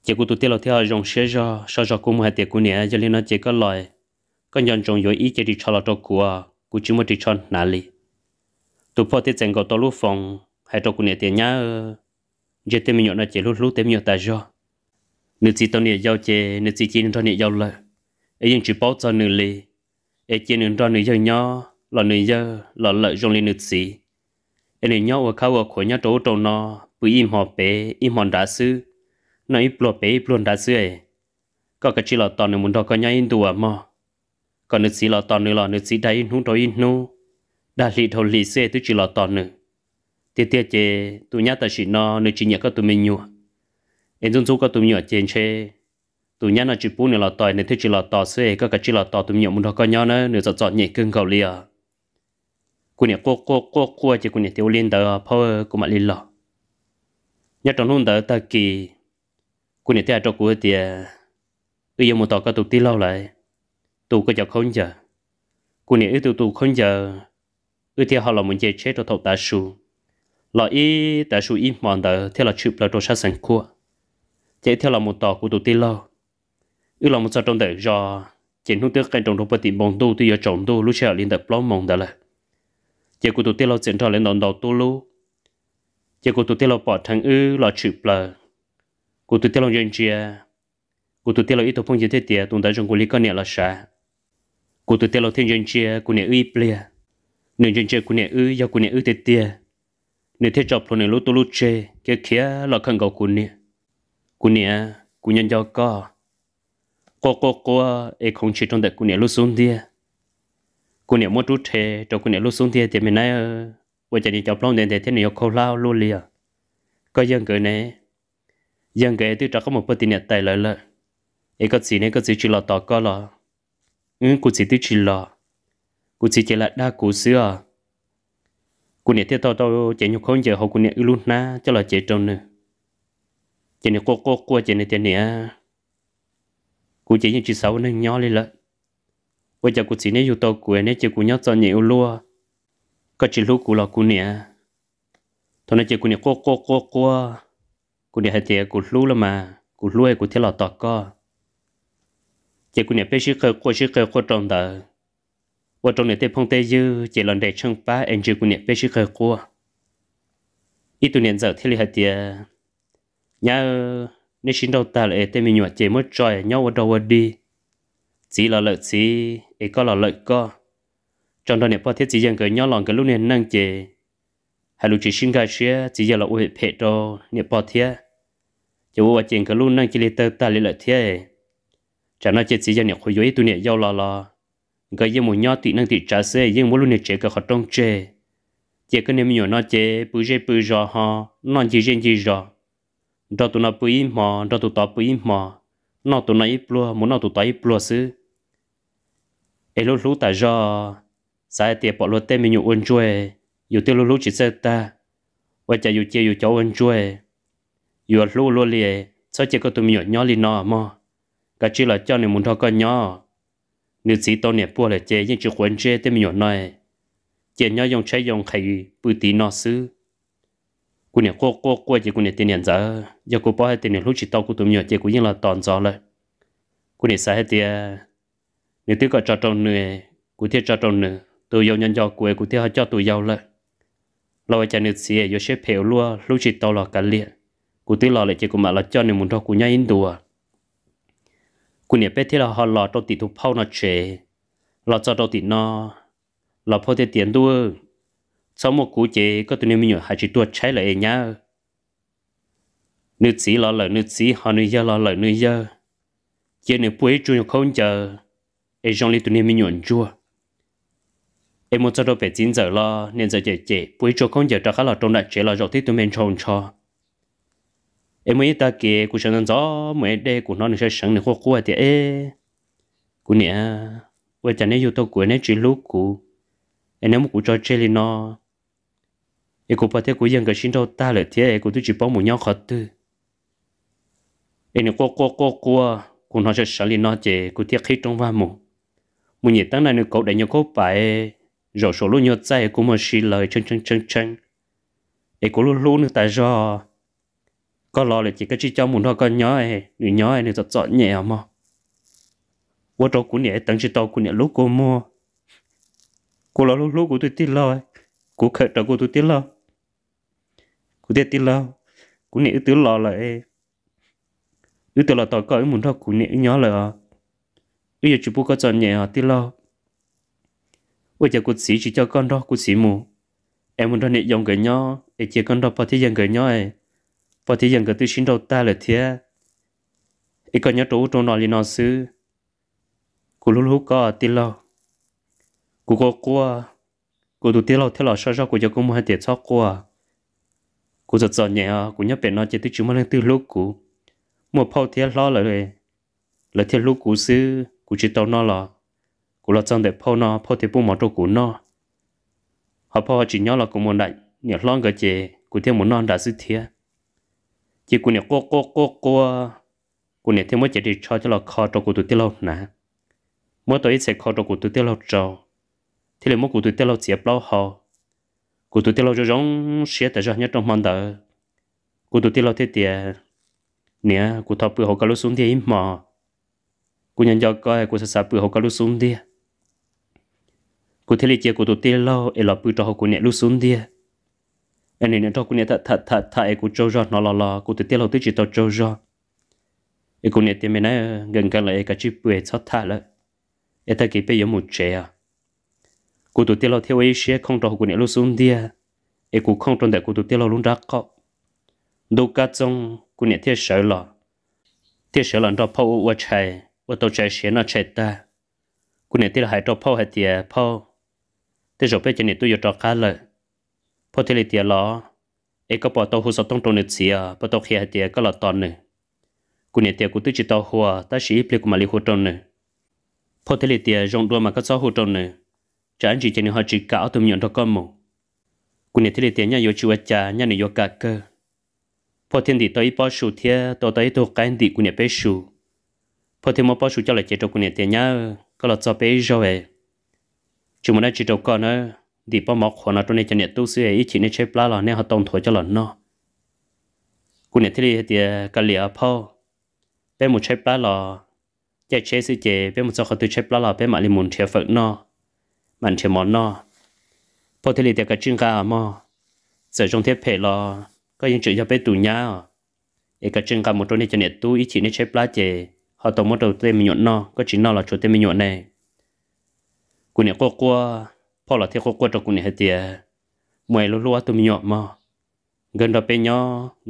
chỉ cụ tụt tiệt là theo dòng xe ra sao cho cũng hai tiệt của nè cho nên nó chỉ có lời con nhận trong yếu ý chỉ đi cho là cho của cụ chỉ mới đi cho nà li tụt po tiệt chẳng có to lúc phòng hai cho của nè tiệt nhá giờ tiệt mình nhọn nó chỉ lúc lúc tiệt mình ta do nếu chỉ tao nè giao chè nếu chỉ chỉ nên cho nè giao lời ấy nhưng chỉ bảo cho nửa li ấy chỉ nên cho nửa giao nhau là nửa giao là lợi trong li nửa chỉ ấy nửa nhau ở khâu ở khối nhau chỗ chỗ nó bự im họ bé im hòn đá sư nó ít bùa bé ít bùa đã dưới có cái chỉ là tao nữa muốn đó có nhảy in đùa mà còn nước xí là tao nữa là nước xí đây nu đó in nu đã lì thầu lì xe tôi chỉ là tao nữa tiếc tiếc chứ, tụi nhát ta chỉ nó nước chỉ nhẹ có tụi mình nhua em dùng số có tụi nhua trên xe tụi nhát nó chỉ bún nữa là tao nên tôi chỉ là tao xe có cái chỉ là tao tụi nhỏ muốn đó có nhau nữa nữa giờ chọn nhảy cưng cầu lìa cô nhẹ cô cô cô cô chỉ cô nhẹ tiêu liên tờ power của mặt liên lọ nhát trong hôm tờ ta kỳ cô này thấy trong cô thì bây giờ một tòa có tụ tí lâu lại tụ có chợ không giờ cô này tụ tụ không giờ ư thì họ là muốn chơi chết ở tàu ta su là ý ta su ý mòn tờ theo là chụp là đồ sát sành cua chạy theo là một tòa của tụ tí lâu ư là một sao trong đời do chỉ nút tiếc cái trong đó bất tiện bông tu thì giờ trồng tu lúc xe liên tập plom mong đó là chỉ của tụ tí lâu chuyển cho lên đòn đầu tu lu chỉ của tụ tí lâu bỏ thằng ư là chụp là cụ tôi tiêu lòng dân chia cụ tôi tiêu lòng ít tổ phong dân thế tiệt tụng đã dùng cụ lý con nè là sa cụ tôi tiêu lòng thiên dân chia cụ nè uy plea nè dân chia cụ nè ư do cụ nè ư thế tiệt nè thế chọc phong nè lú tu lú chê kia kia là khăn gầu cụ nè cụ nè cụ nhân do co cô cô cô ấy không chỉ trong đất cụ nè lú xuống tiệt cụ nè muốn rút thế cho cụ nè lú xuống tiệt thì mình nói ơ vợ chồng chọc phong nè thế này yêu khâu lao luôn liền có dân cử này ยังไงที่จะก็มาปฏิเนตไตเลยละไอ้ก็สีนี่ก็สีจิลต่อก็ละอืมกูสีที่จิลละกูสีจิละได้กูเสือกูเนี่ยที่ตอตอเจนยกคนเจอเขากูเนี่ยอุลุนะจะละเจจงเนื้อเจเนี่ยกัวกัวกัวเจเนี่ยเจเนี่ยกูเจยังจีสาวนึ่งย้อเลยละว่าจะกูสีเนี่ยอยู่ตัวกูเนี่ยเจกูย้อจอนเนี่ยอุลัวก็จิลูกกูละกูเนี่ยตอนนั้นเจกูเนี่ยกัวกัวกัวกัวกูเนี่ยเจียกูรู้ละมากูรู้ไอ้กูเที่ยวตอก็เจียกูเนี่ยไปชื่อเคยกูชื่อเคยกูตรงเดอว่าตรงเนี่ยเตพงเตยื้อเจียหลันเดช่างป้าเอ็นจีกูเนี่ยไปชื่อเคยกูอีตัวเนี่ยเจอเที่ยวเจียเนี่ยในชิ้นดาวตาเลยเตมีหนวดเจียมดจอยเนี่ยว่าดาวดีสีละเลยสีเอก็ละเลยก็จนตอนเนี่ยพอเทียจียังเกิดเนี่ยหลังกับลูกเนี่ยนั่งเจีย hà lu chỉ xin cái xe chỉ giờ là ôi phe đó nhập bọt thế cho vua chuyện cái luôn năng chỉ lấy tơ ta lấy lại thế chả nói chết chỉ giờ nhập khối dưới tu này giàu là là cái giờ một nhát tụi năng tụi trả xe giờ mỗi luôn này chế cái hoạt động chế chế cái niệm mình nói chế bự chế bự rõ ha nó chỉ riêng chỉ rõ đó tụi nó bự im mà đó tụi ta bự im mà nó tụi nó ít plua muốn nó tụi ta ít plua xứ ấy lúc lúc ta rõ sai tiệp bỏ lót tên mình nhụ ôn chuê อยู่เตียวลูจิเซตาว่าจะอยู่เจียอยู่เจ้าอันช่วยอยู่ลู่ลู่เลียซอเจก็ตัวมีหยดย่อลีนอมอกะจีละเจ้าในมุนทอก็ย่อนึกสีโตเนี่ยปัวเลยเจยังจะขวนเจเต็มหยดหน่อยเจียย่อยงใช้ยงไข่ปืตีนอซื้อกูเนี่ยโก้โก้กล้วยเจกูเนี่ยเตียนเจอยากูป้อให้เตียนลูจิโตกูตัวมีหยดเจกูยังละตอนจอเลยกูเนี่ยสายให้เตียเนี่ยตื้อก็จอดตรงเนื้อกูเที่ยวจอดตรงเนื้อตัวเยาวยันยอกูเอกูเที่ยวให้เจ้าตัวเยาวเลย lo cha nữ sĩ yo xếp phèo lua lu chỉ tàu lọ cả liền, cú tí lọ lại chỉ cụ mà là cho nên muốn cho cú nhảy in đùa cú nhảy bé thì là họ lọ đầu tị thu phao nó chế lọ cho đầu tị nó lọ phao thì tiền đua sau một cú chế có tụi nên mình hai chỉ tua trái lại nhá nước sĩ lọ lợ nước sĩ họ nuôi giờ lọ lợ nuôi giờ chỉ nữ bùi chui không chờ ai trong lý tụi nên mình nhọn chua em muốn cho đâu phải chín giờ lo nên giờ chạy chạy buổi chiều không giờ cho khá là trong đại chế là rồi thích tụi mình trồng cho em muốn ta kể của sáng gió mấy đây của nó sẽ sáng được khô khô thì ê của nè với chân nên yêu tôi của nên chỉ lúc của em muốn của cho chơi nó em cũng phải thế của dân cái xin đâu ta là thế của tôi chỉ bảo một nhau khó tư em nó cô cô cô cô của nó sẽ sáng lên nó chơi của thiết khí trong va mù mù nhiệt tăng này nó cậu đại nhau cậu phải rồi số lúc nhớ dây của mà xì lời chân chân chân chân ấy cũng luôn nữa tại do có lo là chỉ có chỉ cho muốn thôi con nhớ ấy nữ nhớ ấy nữ giọt nhẹ mà qua trâu của nhẹ tăng chỉ tàu của nhẹ lúc của mua cô lo lúc lúc của tôi tin lo cô khởi đầu của tôi tin lo của tôi tin lo của nhẹ tự lo là ấy tự lo tàu coi muốn thôi của nhẹ nhớ là bây giờ chỉ bu có giọt nhẹ tin lo bây giờ cụ sĩ chỉ cho con đó cụ sĩ mù em muốn đó nị dòng gửi nhỏ em chỉ con đó bỏ thì dòng gửi nhỏ ấy bỏ thì dòng gửi tôi xin đầu ta là thế em còn nhớ trụ trong nọ liền nọ xứ cụ lúc lúc có tin lò cụ có qua cụ tụt tin lò theo lò sao sao cụ cho cụ mua hai tiền sóc qua cụ giật giật nhẹ cụ nhớ bẹn nó chỉ tôi chúng mà lên từ lúc cụ mua phao thế lo lại rồi là lúc cụ xứ cụ chỉ tàu nó lo cú lo chân để phô nó phô thì bung mỏ trâu cú nó họ phô chỉ nhớ là cú muốn đại nhớ lon cái gì, cú thêm muốn non đã dứt thế, chỉ cú nhớ cố cố cố, cô cú nhớ thêm mới chỉ để cho cho là kho trâu cú tụt tiêu lâu nè mỗi tối sẽ kho trâu cú tụt tiêu lâu trâu thì là mỗi cú tụt tiêu lâu chỉ bao họ cú tụt tiêu lâu cho giống xé tới cho nhớ trong mòn đỡ cú tụt tiêu lâu thế tiệt nè cú thọ bự họ cá lú xuống thì im mò cú nhận cho coi cú sẽ sợ bự họ cá lú xuống đi cụ thể là chỉ cụ tụ tiê lo ấy là bự cho của cụ nhẹ lúc xuống đi anh ấy nên cho cụ nhẹ thật thật thật thật ấy cụ trâu rõ nó lo lo cụ tụ tiê lo tôi chỉ tao Châu rõ ấy cụ nhẹ tiêm mình nói ờ, gần gần là ấy cả chỉ bự cho thà lợ ấy ta kịp bây giờ một trẻ à cụ tụ tiê lo theo ấy sẽ không cho của cụ nhẹ lúc xuống đi à. ấy cụ không trong đại cụ tụ tiê lo luôn ra có đâu cả trong cụ nhẹ thiết sợ lo thiết sợ lo cho phao ở chạy ở tàu chạy sẽ nó chạy ta cụ nhẹ thiết hại cho phao hại tiệt phao thế rồi bây giờ này tôi cho cá lợ po thế thì lo ấy có bảo tôi hồ sơ tông trồng được gì bảo tôi khía tiệt thì có là tòn nữa cú này thì cú tôi chỉ tao hồ ta chỉ lấy cú mà lấy hồ trồng nữa po thế thì rong đua mà có sáu nè, trồng anh chẳng chỉ cho nên họ chỉ cả tôi nhận được con mồ cú này thế thì nhà yêu chúa cha nhà này yêu cả cơ po thiên thì tôi bỏ sủ thiê tôi tới tôi cái thì cú này bé sưu. po thiên mà bỏ sưu cho lại chế độ cú này thì nhà có là cho bé rồi จุมันจะจบก่อนนะดีป้อมอกคนาตัวนี้จะเนี่ยตู้เสียอีกทเนี่ยใช้ปลาหล่อเนี่ยเขาต้องถอยจะหล่อนเนาะกูเนี่ยที่เรียกเดียกะเหลียพ่อเป้หมุใช้ปลาหล่อแจะเช้สิเจเป้หมุสจะคนาตัวใช้ปลาหล่อเป็นมาลิมุนเทียฝึกเนาะมันเทียมอนเนาะพ่อที่เรียกกะจึงกะอามอเสือจงเทียเพลอก็ยังจะจะไปตุ้ยาเอกจึงกะหมดตัวนี้จะเนี่ยตู้อีกทเนี่ยใช้ปลาเจเขาต้องมุดตัวเต็มหยดเนาะก็จีนเนาะล่อชุดเต็มหยดเนี่ยกูเนี่ยก็กลัวพ่อหล่อเที่ยวก็กลัวจะกูเนี่ยเตียมวยรัวๆตัวมีหยอกมาเงินเราเป็นย่อ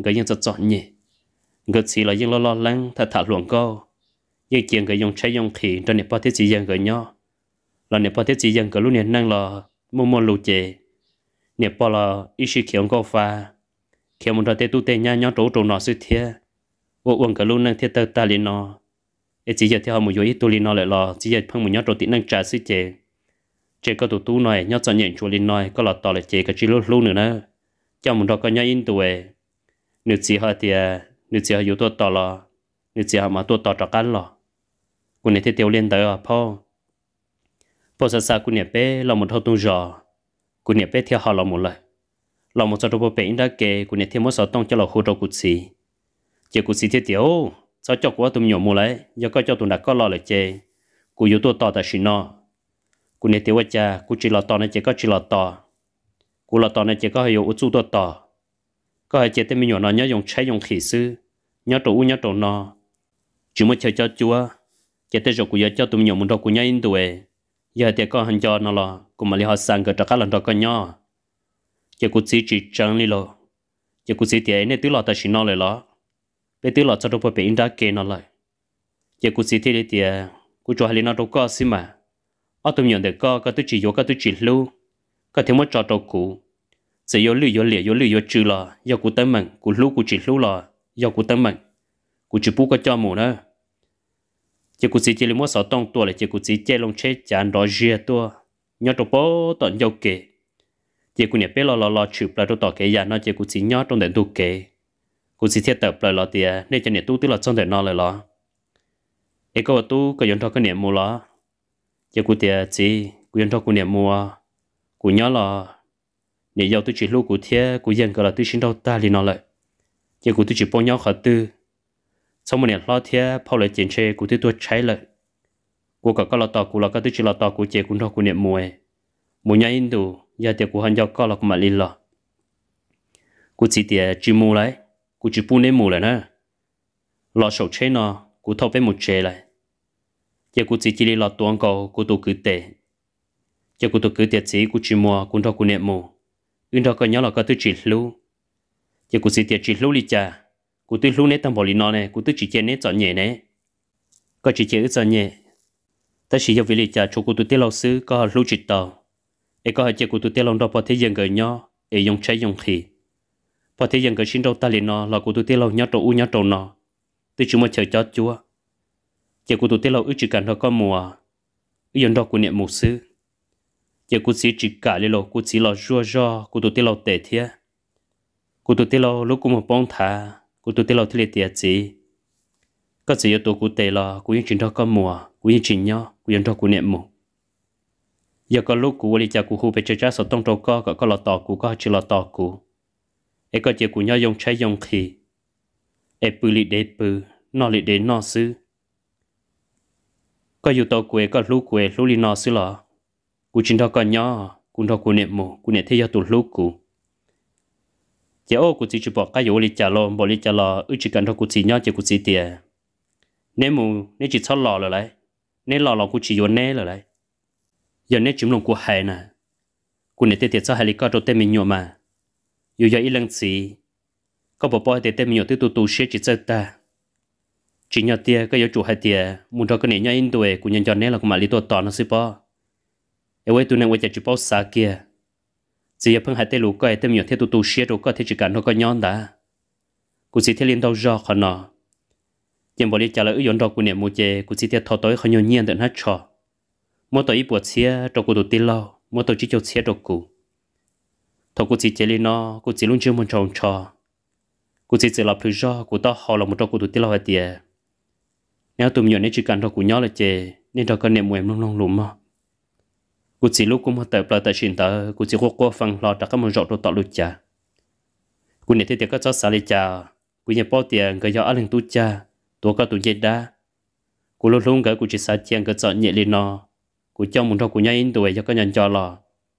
เงินยังจะจอดเนี่ยเงินสีเรายังรอรอลังถ้าถาหลวงก็ยังเกียงก็ยังใช้ยังขี่ตอนเนี่ยพอเที่จียังเงินย่อเราเนี่ยพอเที่จียังเงินลูกเนี่ยนั่งรอมัวมัวลูเจเนี่ยพอเราอิชิเขียวก็ฟ้าเขียวมันเราเตตุเตยย่าย่อโตโตนอสุเทียว่าอ้วนกับลูกนั่งเทียเตอร์ตาลีนอไอจีเยอะเที่ยวหมูอยู่อีตุลีนอเลยรอจีเยอะเพิ่งหมูย่อโตตินั่งจ่าสุเจ chế có tụ tú này nhớ cho nhận chùa linh này có là tỏ là chế cái chỉ lúc lúc nữa nè cho mình đó có nhớ in tuổi nữ chỉ họ thì à, nữ chỉ họ yếu tố tỏ là nữ chỉ họ mà tố tỏ trọ cán là cũng này thế tiêu liên tới à po po xa xa cũng này bé là một thâu tung giò cũng này bé theo họ là một lời là một số đồ bé in đã kể cũng này thêm một số tông cho là hỗ trợ cụt xì chế cụt xì thế tiêu sao cho quá tụm nhổ mua lại giờ có cho tụi đã có lo lại chế cô yếu tố tỏ tại xin nó กูเนี่ยเทวจะกูจีหลอตอนเนี่ยเจก็จีหลอต่อกูหลอตอนเนี่ยเจก็ให้อยู่อุจุตัวต่อก็ให้เจเต็มมีหยวนอนย่อยงใช้ยงขี่ซื้อย่อตัวอู้ย่อตัวนอจุมาเชยเจ้าจัวเจเต็มจกูย่อเจ้าตัวมีหยวนมันดอกกูย่ออินตัวย่อเต็มก็หันจอนอลอกูมาลีฮอสังก็จะกัหลังดอกก็ย่อเจกูซีจีจังลีโลเจกูซีเตียเนี่ยตื้อหลอแต่ชินอเลยหรอไปตื้อหลอจะดูไปเป็นอินดาเกนอเลยเจกูซีเตียเตียกูจะให้ลีนอดูก็สิมา ở tụi nhận được có có tôi chỉ vô có tôi chỉ lưu có thêm một trò trò cũ sẽ vô lưu vô lìa vô lưu vô trừ là do cụ tâm mình cụ lưu cụ chỉ lưu là do cụ tâm mình cụ chỉ bú có cho mù nữa chỉ cụ chỉ chỉ lấy một sáu tông tua là chỉ cụ chỉ chơi lông chết chán đó ria tua nhớ trò bố tận dâu kề chỉ cụ nhận bé lo lo lo chụp lại đồ tỏ cái già dạ nó chỉ cụ chỉ nhớ trong đền tu kề cụ chỉ thiết tập lại lo tiền nên cho nhận tu tức là trong đền nó lời lo ấy có tu có dùng thọ cái niệm mù lo giờ cụ tiệt chỉ cụ yên cho cụ niệm mua cụ nhớ là niệm giàu tôi chỉ lúc cụ thế cụ dân gọi là tôi sinh đâu ta liền nói lại giờ cụ tôi chỉ bao nhau khởi tư sau một niệm lo thế phao lại chuyện chơi cụ tôi tôi cháy lại cụ cả các lo tàu cụ là các tôi chỉ lo tàu cụ chơi cụ cho cụ niệm mua mua nhà in đủ giờ tiệt cụ hành giáo các là cụ mà liền lo cụ chỉ tiệt chỉ mua lại cụ chỉ bu nên mua lại nè lo sầu chơi nó cụ thâu với một chơi lại giờ cụ chỉ chỉ là tuần câu cụ tụ cứ tệ giờ cụ tụ cứ tệ chỉ cụ chỉ mua cụ thọ cụ niệm mù ưng thọ có nhớ là có tư chỉ lưu giờ cụ chỉ tệ chỉ lưu đi cha cụ tư lưu nét tâm bảo lý nó này cụ tư chỉ chơi nét chọn nhẹ này có chỉ chơi chọn nhẹ ta chỉ cho việc lý cha cho cụ tụ tê lão sư có lưu chỉ tàu ấy có giờ cụ tụ tê lão đó bỏ thế dừng gửi nhau ấy dùng trái dùng khí bỏ thế dừng gửi xin đâu ta li nó là cụ tụ tê lão nhau trâu u nhau trâu nó tôi chỉ muốn chờ cho chúa chỉ cụ tụ tế lâu ước chỉ cần họ có mùa yên đó của niệm mục sư chỉ cụ sĩ chỉ cả lê lâu cụ sĩ lâu rua rua cụ tụ tế lâu tệ thiê cụ tụ tế lâu lúc cụ một bóng thả cụ tụ tế lâu thế lệ tiệt gì có gì yếu tố cụ tế là cụ những chuyện đó có mùa cụ những chuyện nhau cụ yên đó của niệm mục giờ có lúc cụ lý cha cụ hù về chơi chơi sổ tông trâu co có có lọ tò cụ có chỉ lọ tò cụ ấy có chỉ cụ nhau dùng trái dùng khí ấy bự lì đế bự nó lì đế nó sư có dù tàu quê có lú quê lú li nọ xí lọ cụ chính đó có nhỏ cụ đó cụ niệm mù cụ niệm thấy do tụ lú cụ chỉ ô cụ chỉ chụp bọc cái dù li chả lọ bỏ li chả lọ ước chỉ cần đó cụ chỉ nhỏ chỉ cụ chỉ tiền nếu mù nếu chỉ cho lọ rồi lại, nếu lọ lọ cụ chỉ vô nè rồi lại, giờ nếu chúng lòng cụ hay nè cụ niệm thấy thiệt cho hay li có đồ tên mình nhọ mà dù giờ ít lần gì có bộ bỏ thì tên mình nhọ tới tu tu xế chỉ chơi ta chỉ nhau tia cái yếu chủ hai tia muốn cho cái này nhau in tuổi cũng nhận cho nên là cũng mà lý tổ tỏ nó xí bỏ em ấy tụi này quay chạy chụp bao xa kia chỉ là phương hai tê lũ coi tê nhiều thế tụi tu xe rồi coi thế chỉ cả nó coi nhon đã cũng chỉ thế liên đâu do khó nọ, nhưng bỏ đi trả lời yến đó của niệm mua chè cũng chỉ thế thọ tới khó nhiều nhiên được hết trò mỗi tối buổi xe cho cô tụi tê lo mỗi tối chỉ cho xe cho cô thọ cũng chỉ chế lên nọ, cũng chỉ luôn chưa muốn trồng trò cũng chỉ chỉ là thứ do của ta họ là một cho cô tụi tê lo hai tiệt nhớ tụm nhọn nên chỉ cần thôi của nhớ là chè nên thôi con niệm mùi em lung lung lùm mà cụ chỉ lúc cũng tập là tập xin tờ cụ chỉ quốc quốc phần lo trả các món rượu đồ tọt lụt cha cụ này thấy tiệc có cho xả lấy cha cụ nhà bao tiền cái do ăn linh tu cha tua có tu dệt đa cụ luôn luôn cái cụ chỉ xả tiền cái chọn nhẹ lên nó cụ cho muốn thôi cụ nhớ in tuổi cho cái nhận cho lò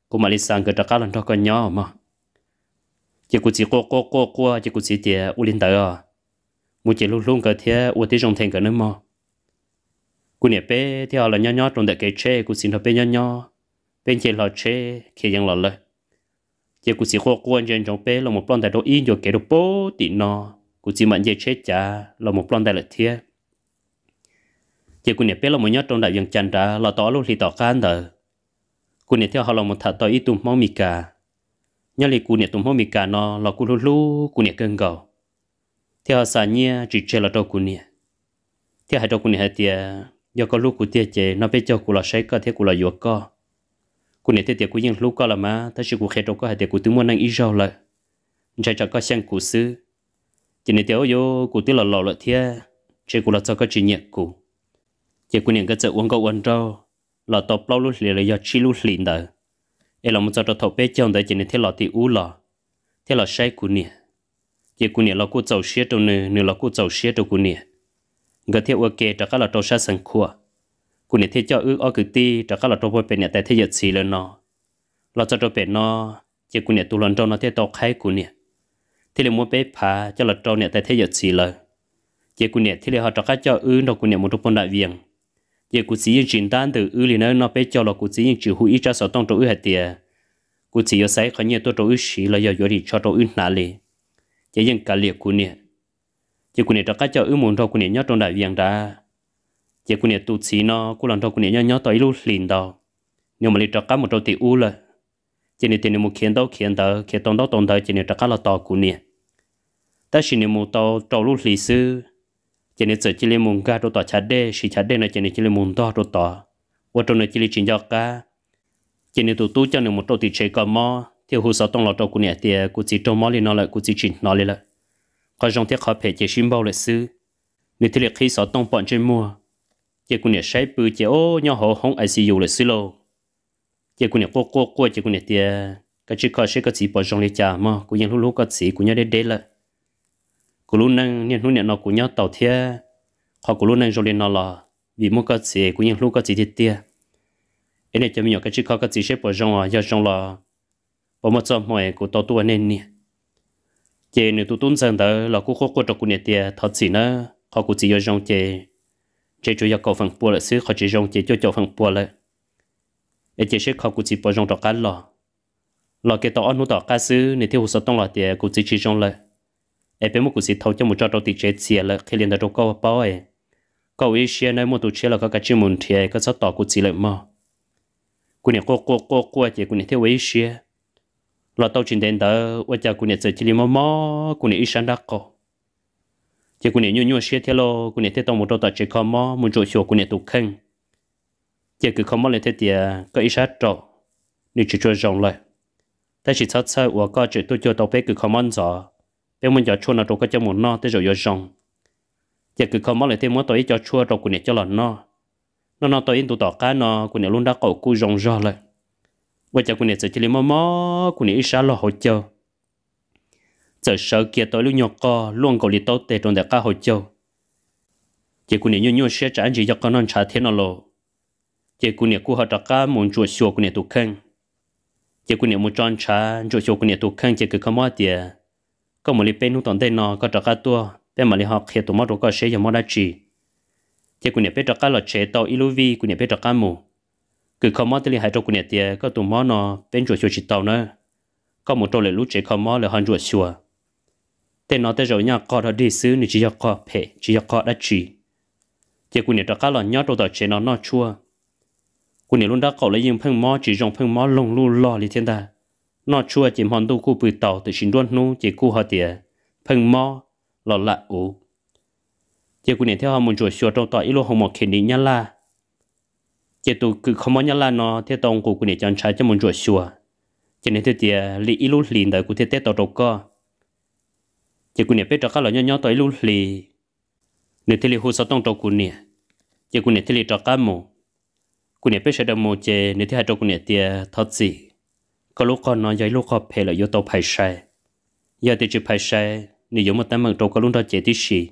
cụ mà lấy sang cái trả các lần thôi con nhớ mà chỉ cụ chỉ quốc quốc quốc quốc chỉ cụ chỉ tiệc u linh tờ à mu chỉ luôn luôn cái thế u thấy trong thành cái nữa mà cú nè bé thì là nhỏ nhỏ trong đời cái chế cú xin họ bé nhỏ nhỏ bên chê là chế khi chê là lời chỉ cú xin khó quan trên trong bé là một plon đại đồ in cho cái đồ bố tị nó cú xin mạnh dễ chế chả là một plon đại lợi thiê chỉ cú nè bé là một nhỏ trong đại dân chăn ra là tỏ luôn thì tỏ can đời cú nè theo họ là một thằng tỏ ý tụm máu mì cả nhớ lì cú nè tụm máu mì cả nó là cú lú lú cú nè cơn gầu theo họ nhia chỉ chế là đâu cú nè theo hai đâu cú nè hai tiệt giờ có lúc cụ tiệt chế nó bây giờ cụ là sấy cơ thế cụ là yếu co. cụ này thế tiệt cụ nhưng lúc co là má, ta sẽ cụ khé đâu có hay tiệt cụ tướng muốn năng ít rau lại chạy chạy có xem cụ sư chỉ này tiệt yo cụ tiệt là lò lại thế chỉ cụ là cho có chỉ nhẹ cụ chỉ cụ này cái chợ uống có uống rau là tàu bao lúc liền là do chi lúc liền đời em là một cho thọ bé chồng đấy chỉ này thế là tiệt u lò thế là sấy cụ này chỉ cụ này là cụ cháu xe đâu nè nè là cụ cháu xe đâu cụ này ก็เที่ยวโอเคจากก็เราตัวชาสังขัวกูเนี่ยเที่ยวเจ้าอื้ออ้อคือตีจากก็เราตัวเป็นเนี่ยแต่เที่ยวสีเลยเนาะเราจะตัวเป็นเนาะเจ้ากูเนี่ยตัวหลอนโจเนาะเที่ยวตอกไข่กูเนี่ยที่เรื่องมัวเป๊ะผาเจ้าหลอนโจเนี่ยแต่เที่ยวสีเลยเจ้ากูเนี่ยที่เรื่องเขาจากก็เจ้าอื้อเรากูเนี่ยมุทุปนดาเวียงเจ้ากูสียังจีนด้านตัวอื้อเลยเนาะเนาะเป๊ะเจ้าเรากูสียังจีหูอีจ้าสอต้องตัวอื้อหัดเตียกูสีเอาใส่เขาเนี่ยตัวตัวอื้อสีเลยอย่าอยู่ดีชอบตัวอื้อหนาเลยเจ้ายังกะเลียกูเนี่ย chỉ quân này cho ưu muốn cho quân này nhớ trong đại viện ra chỉ quân này tu sĩ nó cũng làm cho quân này nhớ nhớ tới lúc liền đó nếu mà lấy cho cá một trâu thì u là chỉ này tiền một khiến đâu khiến đó khiến tông đó tông đó chỉ này cho cá là to quân này ta chỉ này một tàu trâu lúc lịch sử, chỉ này chỉ lấy mùng cá đồ tòa chả đê chỉ chả đê là chỉ này chỉ lấy mùng to đồ tòa và trong này chỉ lấy chỉ cho cá chỉ này tụ tu cho nên một trâu thì chỉ có mò thì hồ sơ tông lọt trâu quân này thì cũng chỉ trâu mò lên nó lại cũng chỉ chỉ nó lên lại có dòng thiết khó phải chế xin bao lịch sư nếu thế lực khi sợ tông bọn trên mua chế cũng nhớ sai bự chế ô nhau hồ không ai sử dụng lịch sư lâu chế cũng nhớ cô cô cô chế cũng nhớ tiền cái chữ khó sẽ có gì bỏ dòng lịch trả mà cũng nhận lúc lúc có gì cũng nhớ đến đấy là cũng lúc năng nhận lúc nhận nó cũng nhớ tàu thiê họ cũng lúc năng rồi lên nó là vì muốn có gì cũng nhận lúc có gì thì tiê nên cho mình nhớ cái chữ khó có gì sẽ bỏ dòng à do dòng là bỏ một trăm mười của tàu tua nên nè chế nếu tụi tôn dân đó là cũng khó có được cái tiền thật sự nữa họ cũng chỉ có dòng chế chế chủ yếu cầu phần bùa là xứ họ chỉ dòng chế cho cho phần bùa là ở chế sẽ họ cũng chỉ bỏ dòng đó cá lò lò cái tao ăn nó đó cá xứ nếu theo số tông là tiền cũng chỉ chỉ dòng là ở bên một cũng chỉ thâu cho một trò đầu tiền chế tiền là khi liền đó câu bao ấy câu ý xe nơi một tụ chế là có cái chuyên môn thì có số tao cũng chỉ lại mà cũng này cô cô cô cô chế cũng này theo ý xe lo tàu chuyển đến đó vợ chồng của nhà chơi chỉ li mò mò của nhà ít sáng đắc co chỉ của nhà nhu nhu xe theo lo của nhà theo tàu một đầu tàu chỉ có mò một chỗ chỗ của nhà tụ khăn chỉ cứ không mò lên thế thì có ít sáng trọ nên chỉ chơi rộng lại ta chỉ thật sự và có chỉ tôi chơi tàu bé cứ không ăn rõ bé muốn cho chua nào tôi có cho muốn no tới rồi giờ rộng chỉ cứ không mò lên thế muốn tôi cho chua rồi của nhà cho lợn nọ, nó nọ tôi in tụ tỏ cá nọ, của nhà luôn đã cổ cứ rộng rõ lại vậy cho cô này sẽ chỉ mò mò cô này ít sao lo hỗ trợ giờ sợ kia tối lúc nhọc co luôn cầu lý tốt tệ trong đại ca hỗ trợ chỉ cô này nhung nhung sẽ trả gì cho con non trả thế nào lo chỉ cô này cô họ trả cả muốn chuột xua cô này tụt khăn chỉ cô này muốn chọn trả chuột xua cô này tụt khăn chỉ cứ không mất tiền có một lý bên lúc tận đây nó có trả cả tua bên mà lý họ khi tụi mất rồi có sẽ giờ mất đã chỉ chỉ cô này biết trả cả là chế tàu iluvi cô này biết trả cả mù cứ không mò tới hai trâu của nhà tiệc, có tụi mò nó bên chuột chuột chỉ tàu nữa có một trâu lại lú chế không mò lại hòn chuột xua Thế nó tới rồi nhà có đó đi xứ thì chỉ cho có phe chỉ cho có đã chỉ chỉ của nhà trâu cá lòn nhót trâu tàu chế nó nó chua của nhà luôn đã cậu lấy dùng phăng mò chỉ dùng phăng mò lồng lu lo li thiên ta nó chua chỉ hoàn tu khu bự tàu từ xin đuôn nu chỉ khu họ tiệc phăng mò lò lại ủ chỉ của nhà theo họ muốn chuột xua trâu tàu ít lô hồng một khen đi nhá la chỉ tụ cứ không muốn nhớ là nó thế tông của của nè chọn trái cho muốn chuột xua chỉ nên thế thì lì ilu lì đời cụ thế tết tàu đầu co chỉ cụ này biết cho các loại nhỏ nhỏ tới ilu lì nên thế lì hồ sơ tông tàu cụ này, chỉ cụ này thế lì cho các mồ cụ này biết sẽ đâu mồ chế nên thế hai tàu cụ này thì thật gì có lúc con nói với lúc họ phê là yếu tàu phải sai giờ thì chỉ phải sai nên dùng một tấm mực tàu có lúc đó chế tí gì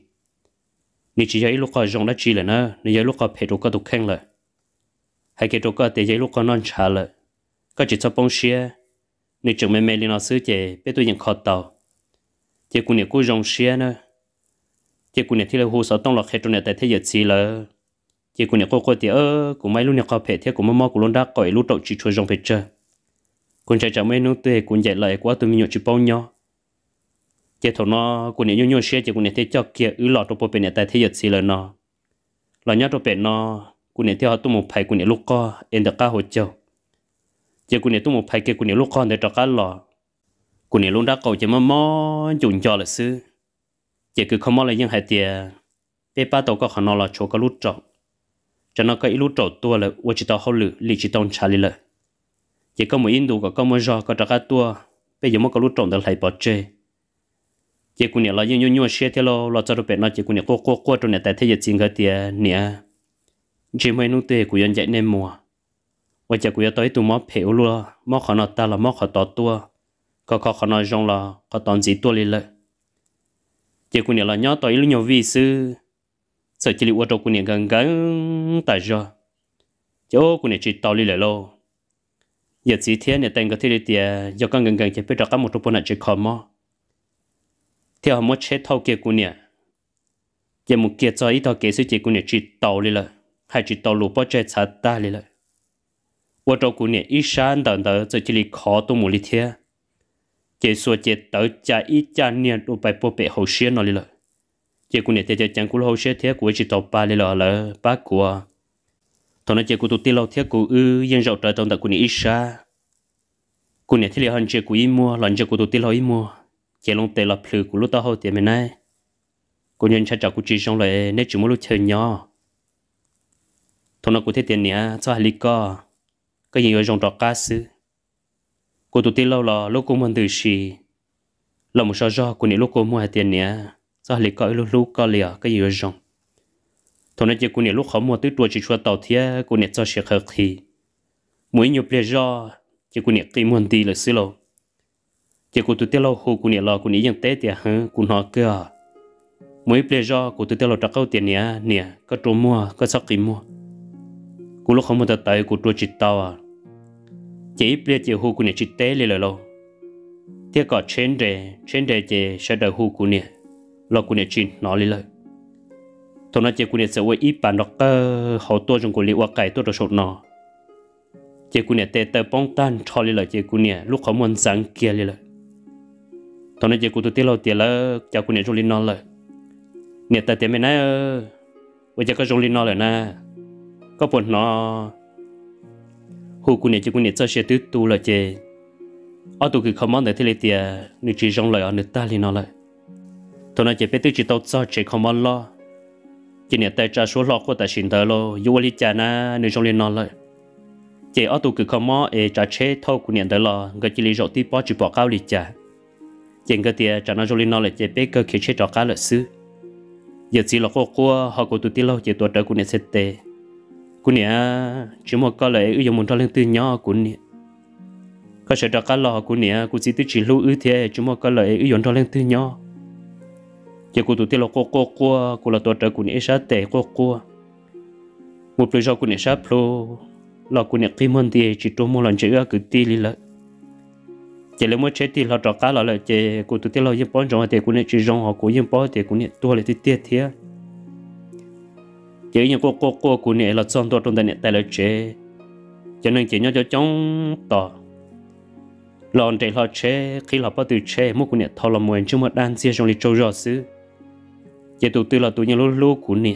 nên chỉ giấy lúc họ dùng đã chỉ là nó nên giấy lúc họ phê tàu có tục khen lời hay cái chỗ có thể dễ lúc con non trả lời có chỉ cho bông xia nếu chừng mẹ mẹ lên nó xứ chè biết tôi nhận khó tàu Chế cũng nhiều cú rong xia nữa chế cũng nhiều thì là hồ sơ tông lọt khai trong này tại thế giới xí lỡ chè cũng nhiều cô cô thì ơ cũng mấy lúc nhiều khó phê thế cũng mơ mơ cũng luôn đã cõi lúc đầu chỉ chui rong phê chơi còn chạy chạy mấy nông tê cũng dạy lại quá tôi mình nhộn chỉ bông nhau chế thằng nó cũng nhiều nhộn nhộn chế chè cũng nhiều thế cho kia ứ lọt trong bộ bên này tại thế giới xí lỡ nó lọt nhau trong bên nó กูเนี่ยเที่ยวตุ้มไผ่กูเนี่ยลูกก็เอ็นเด็กก้าหัวเจ้าเจ้ากูเนี่ยตุ้มไผ่เกกูเนี่ยลูกก็เด็กก้าหล่อกูเนี่ยลุงรักเก่าจะมั่มจุนจอเลยซื้อเจ้าคือขโมยเลยยังหายเตียเป้ป้าโตก็ขนอนรอโชก็ลูกจอกจะนก็อีลูกจอกตัวเลยว่าจิตเอาเขาหรือลีจิตองชาลีเลยเจ้าก็มืออินดูก็ก็มือจอก็จะก้าตัวเป้ยังมั่ก็ลูกจอกเด็กไหลปอดเจเจ้ากูเนี่ยเรายังยั่วยั่วเชี่ยเที่ยวเราเราจะรู้เป็นเราเจ้ากูเนี่ยโก้โก้โก้ตัวเนี่ยแต่เที่ยวจริงเขาเตียเนี่ย chỉ mới nút tê của dân dạy nên mua, và chỉ của tới tu mó phèo luôn mó khó nó ta là mó khó tỏ tua có khó khó nó rong là có tòn gì tua lì lệ chỉ của nhà là nhớ tới lúc nhiều vi sư sợ chỉ liệu ở trong của nhà gần gần tại giờ chỗ của nhà chỉ tỏ lì lệ lo giờ chỉ thế nhà tên có thể đi tiề giờ con gần gần chỉ biết được cả một chút bọn chỉ khó mó theo họ mó chết thâu kia của nhà giờ một kia cho ít thâu kia sư chỉ của nhà chỉ tỏ lì lệ 还是道路不在查打理了。我照顾你一山等等在这里考都没力天，结束结到家一家年都白不白好些那里了。结果你在这讲古好些天过去到巴里了了八国，同那结果都地老天古呃，因绕着等等过你一山，过年天里很结果一摸，人结果都地老一摸，结龙地老皮古路到后点没奈，过年才找古只上来，那只么路钱鸟。thằng nó cũng thấy tiền nhá cho hai lý co cái gì ở trong đó cá sư cô tụt tiền lâu lò lúc cô muốn từ xì là một sao do của những lúc cô mua hai tiền nhá cho hai lý co lúc lúc co lìa cái gì ở trong thằng nó chỉ của những lúc khó mua tới tuổi chỉ cho tàu thía của những cho sẽ khờ khí mỗi nhiều ple do chỉ của những cái muốn đi là xí lâu chỉ của tụt tiền lâu hồ của những lo của những dân té tiền hả của nó kia mỗi ple do của tụt tiền lâu trắc câu tiền nhá nhá có trộm mua có sắc kim mua cú lúc không muốn tới cú trôi chít tao à chỉ bia chỉ hú cú này chít té lên rồi thế có chén đề chén đề chỉ sẽ đợi hú cú này lo cú này chín nó lên rồi thằng nó chỉ cú này sẽ quay ít bàn đó cơ họ tôi trong cú liệu cái tôi được sốt nó chỉ cú này tê tê bông tan cho lên rồi chỉ cú này lúc không muốn sáng kia lên rồi thằng nó chỉ cú tôi tiết lâu tiết lỡ cho cú này trong lên nó rồi nè ta tiết mình nói ơi bây giờ có trong lên nó rồi nè có bọn nó hù cụ này chỉ cụ này cho xe tứ tu là chê ở tụ cứ không mong để thế này thì nữ chỉ rong lời ở nữ ta liền nó lại thôi nó chỉ biết tứ chỉ tao cho chỉ không mong lo chỉ này tại cha số lo của tại xin thờ lo yêu lý cha na nữ rong liền nó lại chỉ ở tụ cứ không mong e cha chế thâu cụ này tới lo người chỉ lý rõ tí bỏ chỉ bỏ cao lý cha chỉ cái thì cha nó rong liền nó lại chỉ biết cơ khí chế trọ cá lợi xứ giờ chỉ lo cô cô họ của tụi tí lo chỉ tụi trợ cụ này sẽ tệ cũng nè chỉ một có lẽ ưu dùng một lên từ nhỏ cũng nè có sợ đó cá lò cũng nè cũng chỉ tự chỉ lưu ưu thế chỉ một có lẽ ưu dùng lên từ nhỏ giờ cũng tụi tiêu cô cô cô cô là tổ trợ cũng nè sát tệ cô cô một lối sau cũng nè sát pro là cũng nè kim hơn thì chỉ trong một lần chơi ở cứ tì lì lại giờ lấy mỗi chế thì là trọ cá là lại chỉ cũng tụi tiêu là yên bón trong thì cũng nè chỉ trong họ cũng yên bón thì cũng nè tua lại thì tiết thiệt chỉ những cô cô cô của nè là xong tôi trong đây nè tài là chế cho nên chỉ nhớ cho chống tỏ lòng chạy lo chế khi lo bắt từ chế mua của nè thọ là muốn chúng mà đan xia trong lịch châu rõ xứ chỉ tụ tư là tụ nhau lô lô của nè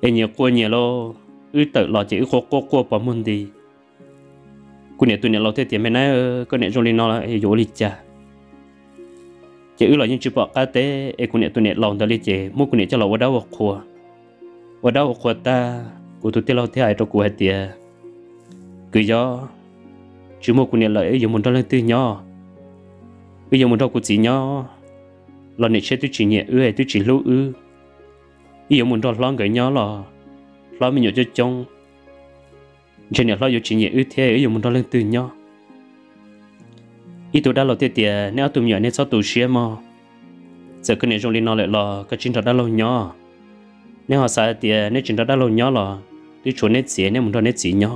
em nhớ cô nhiều lô ư tự lo chỉ cô cô cô bỏ môn đi cô nè tụi nè lo thế tiền mày nói cô nè trong lịch nó là yếu lịch cha chỉ ư lo những chữ bọ cá tế em cô nè tụi nè lòng đó lịch chế mua cô nè cho lo quá đau quá khua và đâu của ta của tụi tiêu lâu thế ai cho của hết tiền cứ gió chú mua của nhà lợi dùng muốn cho lên tư nhỏ bây giờ muốn cho của chị nhỏ lo nị chết tôi chỉ nhẹ ư tôi chỉ lú ư giờ muốn cho lo người nhỏ lo lo mình nhớ cho chồng trên nhà lo giờ chỉ nhẹ ư thế giờ muốn cho lên tư nhỏ ít tụi đã lo tiền tiền nếu tụi nhỏ nên sao tụi xia mà giờ cứ nên trong liên nó lại lo cái chính thật đã lo nhỏ nếu họ sợ thì ờ, nếu chúng ta đã lâu nhớ là đi chỗ nét gì nếu muốn đó nét gì nhớ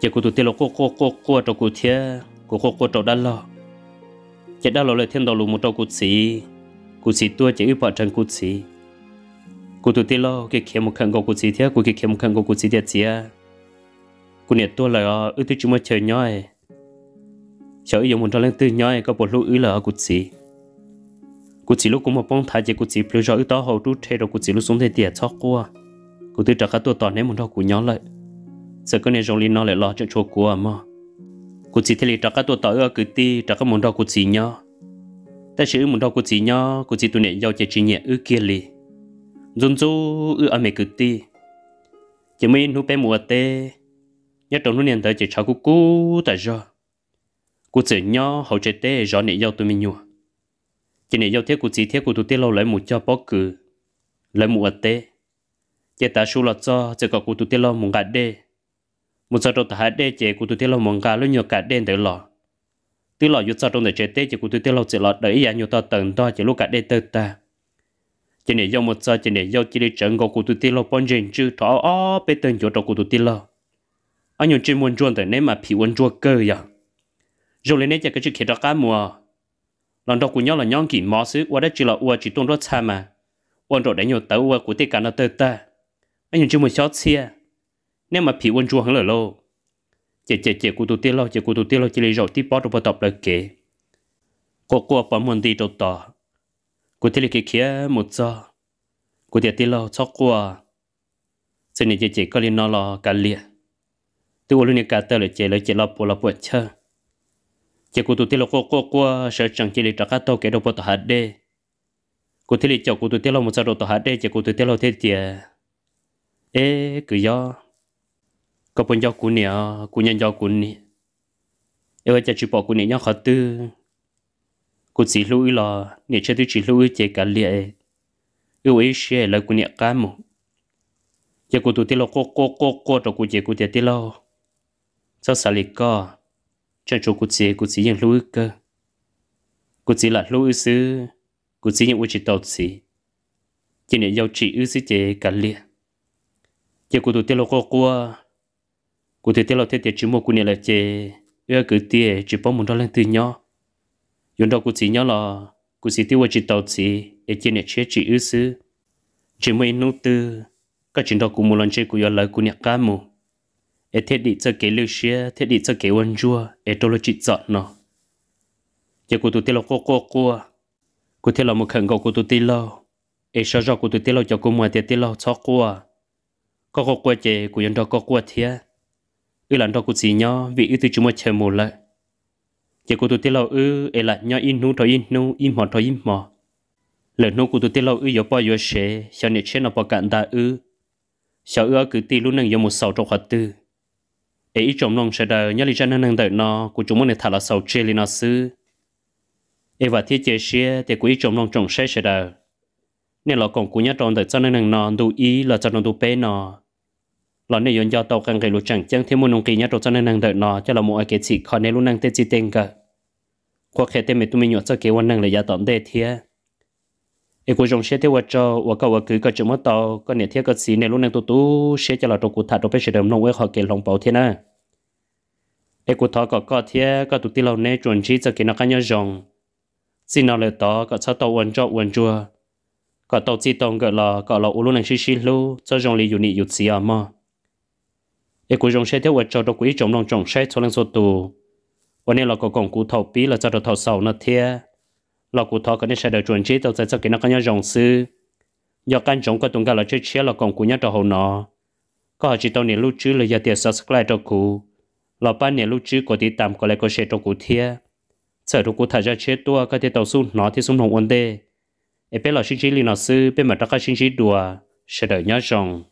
chỉ có cô tụi tiêu cô cô cô cô cho cô thế cô cô cô cho đã lo, chỉ đã lâu là thiên đạo lù một cho cô gì cô gì tua chỉ ưu bỏ chân cô gì cô tụi tiêu lâu cái kia một khăn cô cô gì thế cô cái kia một khăn cô cô gì thế gì à cô nét tua là ưu tiêu chúng mới chơi nhói chơi ưu muốn cho lên tư nhói có bộ lũ ưu là cô gì cụ chỉ lúc cũng một bông thái chỉ cụ chỉ phía rồi đó hậu trút thế rồi cụ chỉ lúc xuống thế tiệt cho cô cụ tự trả cả tuổi tòn nếu muốn đâu cụ nhớ lại sợ cái này rong linh nó lại lo cho cho cô mà cụ chỉ thấy lì trả cả tuổi tòn ở cứ ti trả cả muốn đâu cụ chỉ nhớ ta chỉ muốn đâu cụ chỉ nhớ cụ chỉ tụi này giao chỉ chỉ nhẹ ở kia lì dồn dỗ ư ở mẹ cứ ti chỉ mới nu bé mùa tê nhớ trong lúc niên tới chỉ cháu cụ cụ tại do cụ chỉ nhớ hậu chế tê rõ này giao tụi mình nhua chỉ này giao thế của chị thế của tụi tê lâu lấy một cho bó cử lấy một ẩn tế chỉ ta số là cho chỉ có của tụi tê lâu một gạt đê một sao trong ta đê chỉ của tụi tê lâu một gạt lấy nhiều cả đê để lọ tí lọ dù sao trong để chế tê chỉ của tụi tê lâu chỉ lọ để ý nhiều ta tầng to chỉ lúc cả đê tơ ta chỉ này giao một sao chỉ này giao chỉ đi trận gò của tụi tê lâu bón rèn chứ thỏ ó bê tên chỗ trong của tụi tê lâu anh nhiều chỉ muốn chuồn tới ném mà phi muốn chuột cơ vậy rồi lên đây chỉ cái chữ kia đó cá mùa lần đầu của nhau là nhóm kỷ mò xứ qua đã chỉ là qua chỉ tuôn rất xa mà quân rồi đã nhiều tàu qua của tê cả nó tới ta anh nhìn chưa một xót xe nếu mà phi quân chua hắn là lâu, chè chè chè của tôi tiếc lo chè của tôi tiếc lo chỉ lấy rầu tí bỏ đồ bó tập lời kể cô cô bỏ môn đi đầu tỏ của tê lấy cái kia một giờ của tê tiếc lo cho qua xin chè chè có liên nó lo cả liệt tôi luôn cả tơ lời chè lời chè lo bù lo bù chơi chỉ cụ tụi tiệt lo cô cô sợ chẳng chỉ để trả cá tàu kẻ đâu bộ tàu hạt đê cụ thế lịch chậu cụ tụi lo một sao đồ tàu hạt đê chỉ cụ tụi tiệt lo thế tiệt ê cứ do có bốn do cụ nè cụ nhân do cụ nè ê cha chụp bỏ cụ nè nhau khó tư cụ chỉ lưu ý lo nè chơi tôi chỉ lưu ý chỉ cả liệt ưu ý xe là cụ nè cá mù chỉ cụ tụi tiệt lo cô cô cô cô cho cụ chỉ cụ tiệt lo sao xử lý co chân chỗ cụ chỉ cụ chỉ những lưu cơ cụ chỉ là lưu sư cụ chỉ nhận vị trí tàu chỉ chỉ nên giao chỉ ưu sư chế cả liền chỉ cụ tụt tiết lộ cô qua cụ tụt tiết lộ thế tiết chỉ mua cụ này là chế ưa cứ tiết chỉ bóng muốn đó lên từ nhỏ dùng đó cụ chỉ nhỏ là cụ chỉ tiêu vị trí tàu chỉ để chỉ nên chế chỉ ưu sư chỉ mua nông tư các chuyện đó cụ muốn làm chế cụ yêu lời cụ nhạc cá mù e thế đi cho cái lưu xia thế đi cho cái quân chua e tôi lo chỉ chọn nó giờ cô tụi tôi lo cô cô cô cô thế lo một khẩn cầu cô tụi tôi lo e sao cho cô tụi tôi lo cho cô mua tiền tôi lo cho cô à có cô qua chị cô nhận đó có qua thế ư lần đó cô chỉ nhớ vì ư tôi chúng mới chờ một lại giờ cô tụi tôi lo ư e là nhớ in nu thôi in nu im mò thôi im mò lần nu cô tụi tôi lo ư giờ bao giờ sẽ sao nè chế nó bao cạn ta ư sao ư cứ tin lúc năng giờ một sáu trong khóa tư ấy ít trộm lòng sẽ đời nhớ lý chân nâng đợi nó của chúng mình thả là sầu chê lý nó sư ấy và thiết chế xe thì của ít trộm lòng trồng xe sẽ đời nên là còn của nhớ trộm đợi cho nâng nâng nó đủ ý là cho nó đủ bê nó là nên yon giao tàu càng ngày lụt chẳng chẳng thêm một nông kỳ nhớ trộm cho nâng nâng đợi nó cho là một ai kế chỉ khó nên luôn năng tê chi tên cả qua khi tên mình tụi mình nhớ cho kế quan năng là gia tỏm đê thiệt ấy cũng dùng xe theo cho và cậu cứ cái chỗ mất tàu cái nét theo cái xí này lúc này tôi tú xe cho là tôi cụ thả tôi phải sử dụng nông ấy họ kể lòng bảo thiên à ấy cũng thọ có có thế có tụt tiêu lâu chuẩn chỉ cho cái nó cái nhớ dùng xin nó lại tàu có sao tàu quần cho quần chua có tàu chỉ tàu gọi là có là ulu này xí xí lu cho dùng lý dụng nhị dụng xí à mà ấy cũng dùng xe theo cho tôi quý trồng nông trồng xe cho lên số và nên là có còn cụ thầu bí là cho tôi thầu sầu nó thế lò cụ thọ có nên sẽ được chuẩn chế tàu sẽ cho cái nó có nhau dòng sư do căn chống có tung cả là chơi chia là còn của nhau trò hậu nó có họ chỉ tàu nè lưu trữ là giờ tiền subscribe cho cụ lò ban nè lưu trữ có tí tạm có lẽ có sẽ cho cụ thiê sợ đồ cụ thả ra chế tua có thể tàu xuống nó thì xuống hồng ổn đê ế bé lò sinh chí lì nọ sư bé mà trắc sinh chí đùa sẽ đợi nhau dòng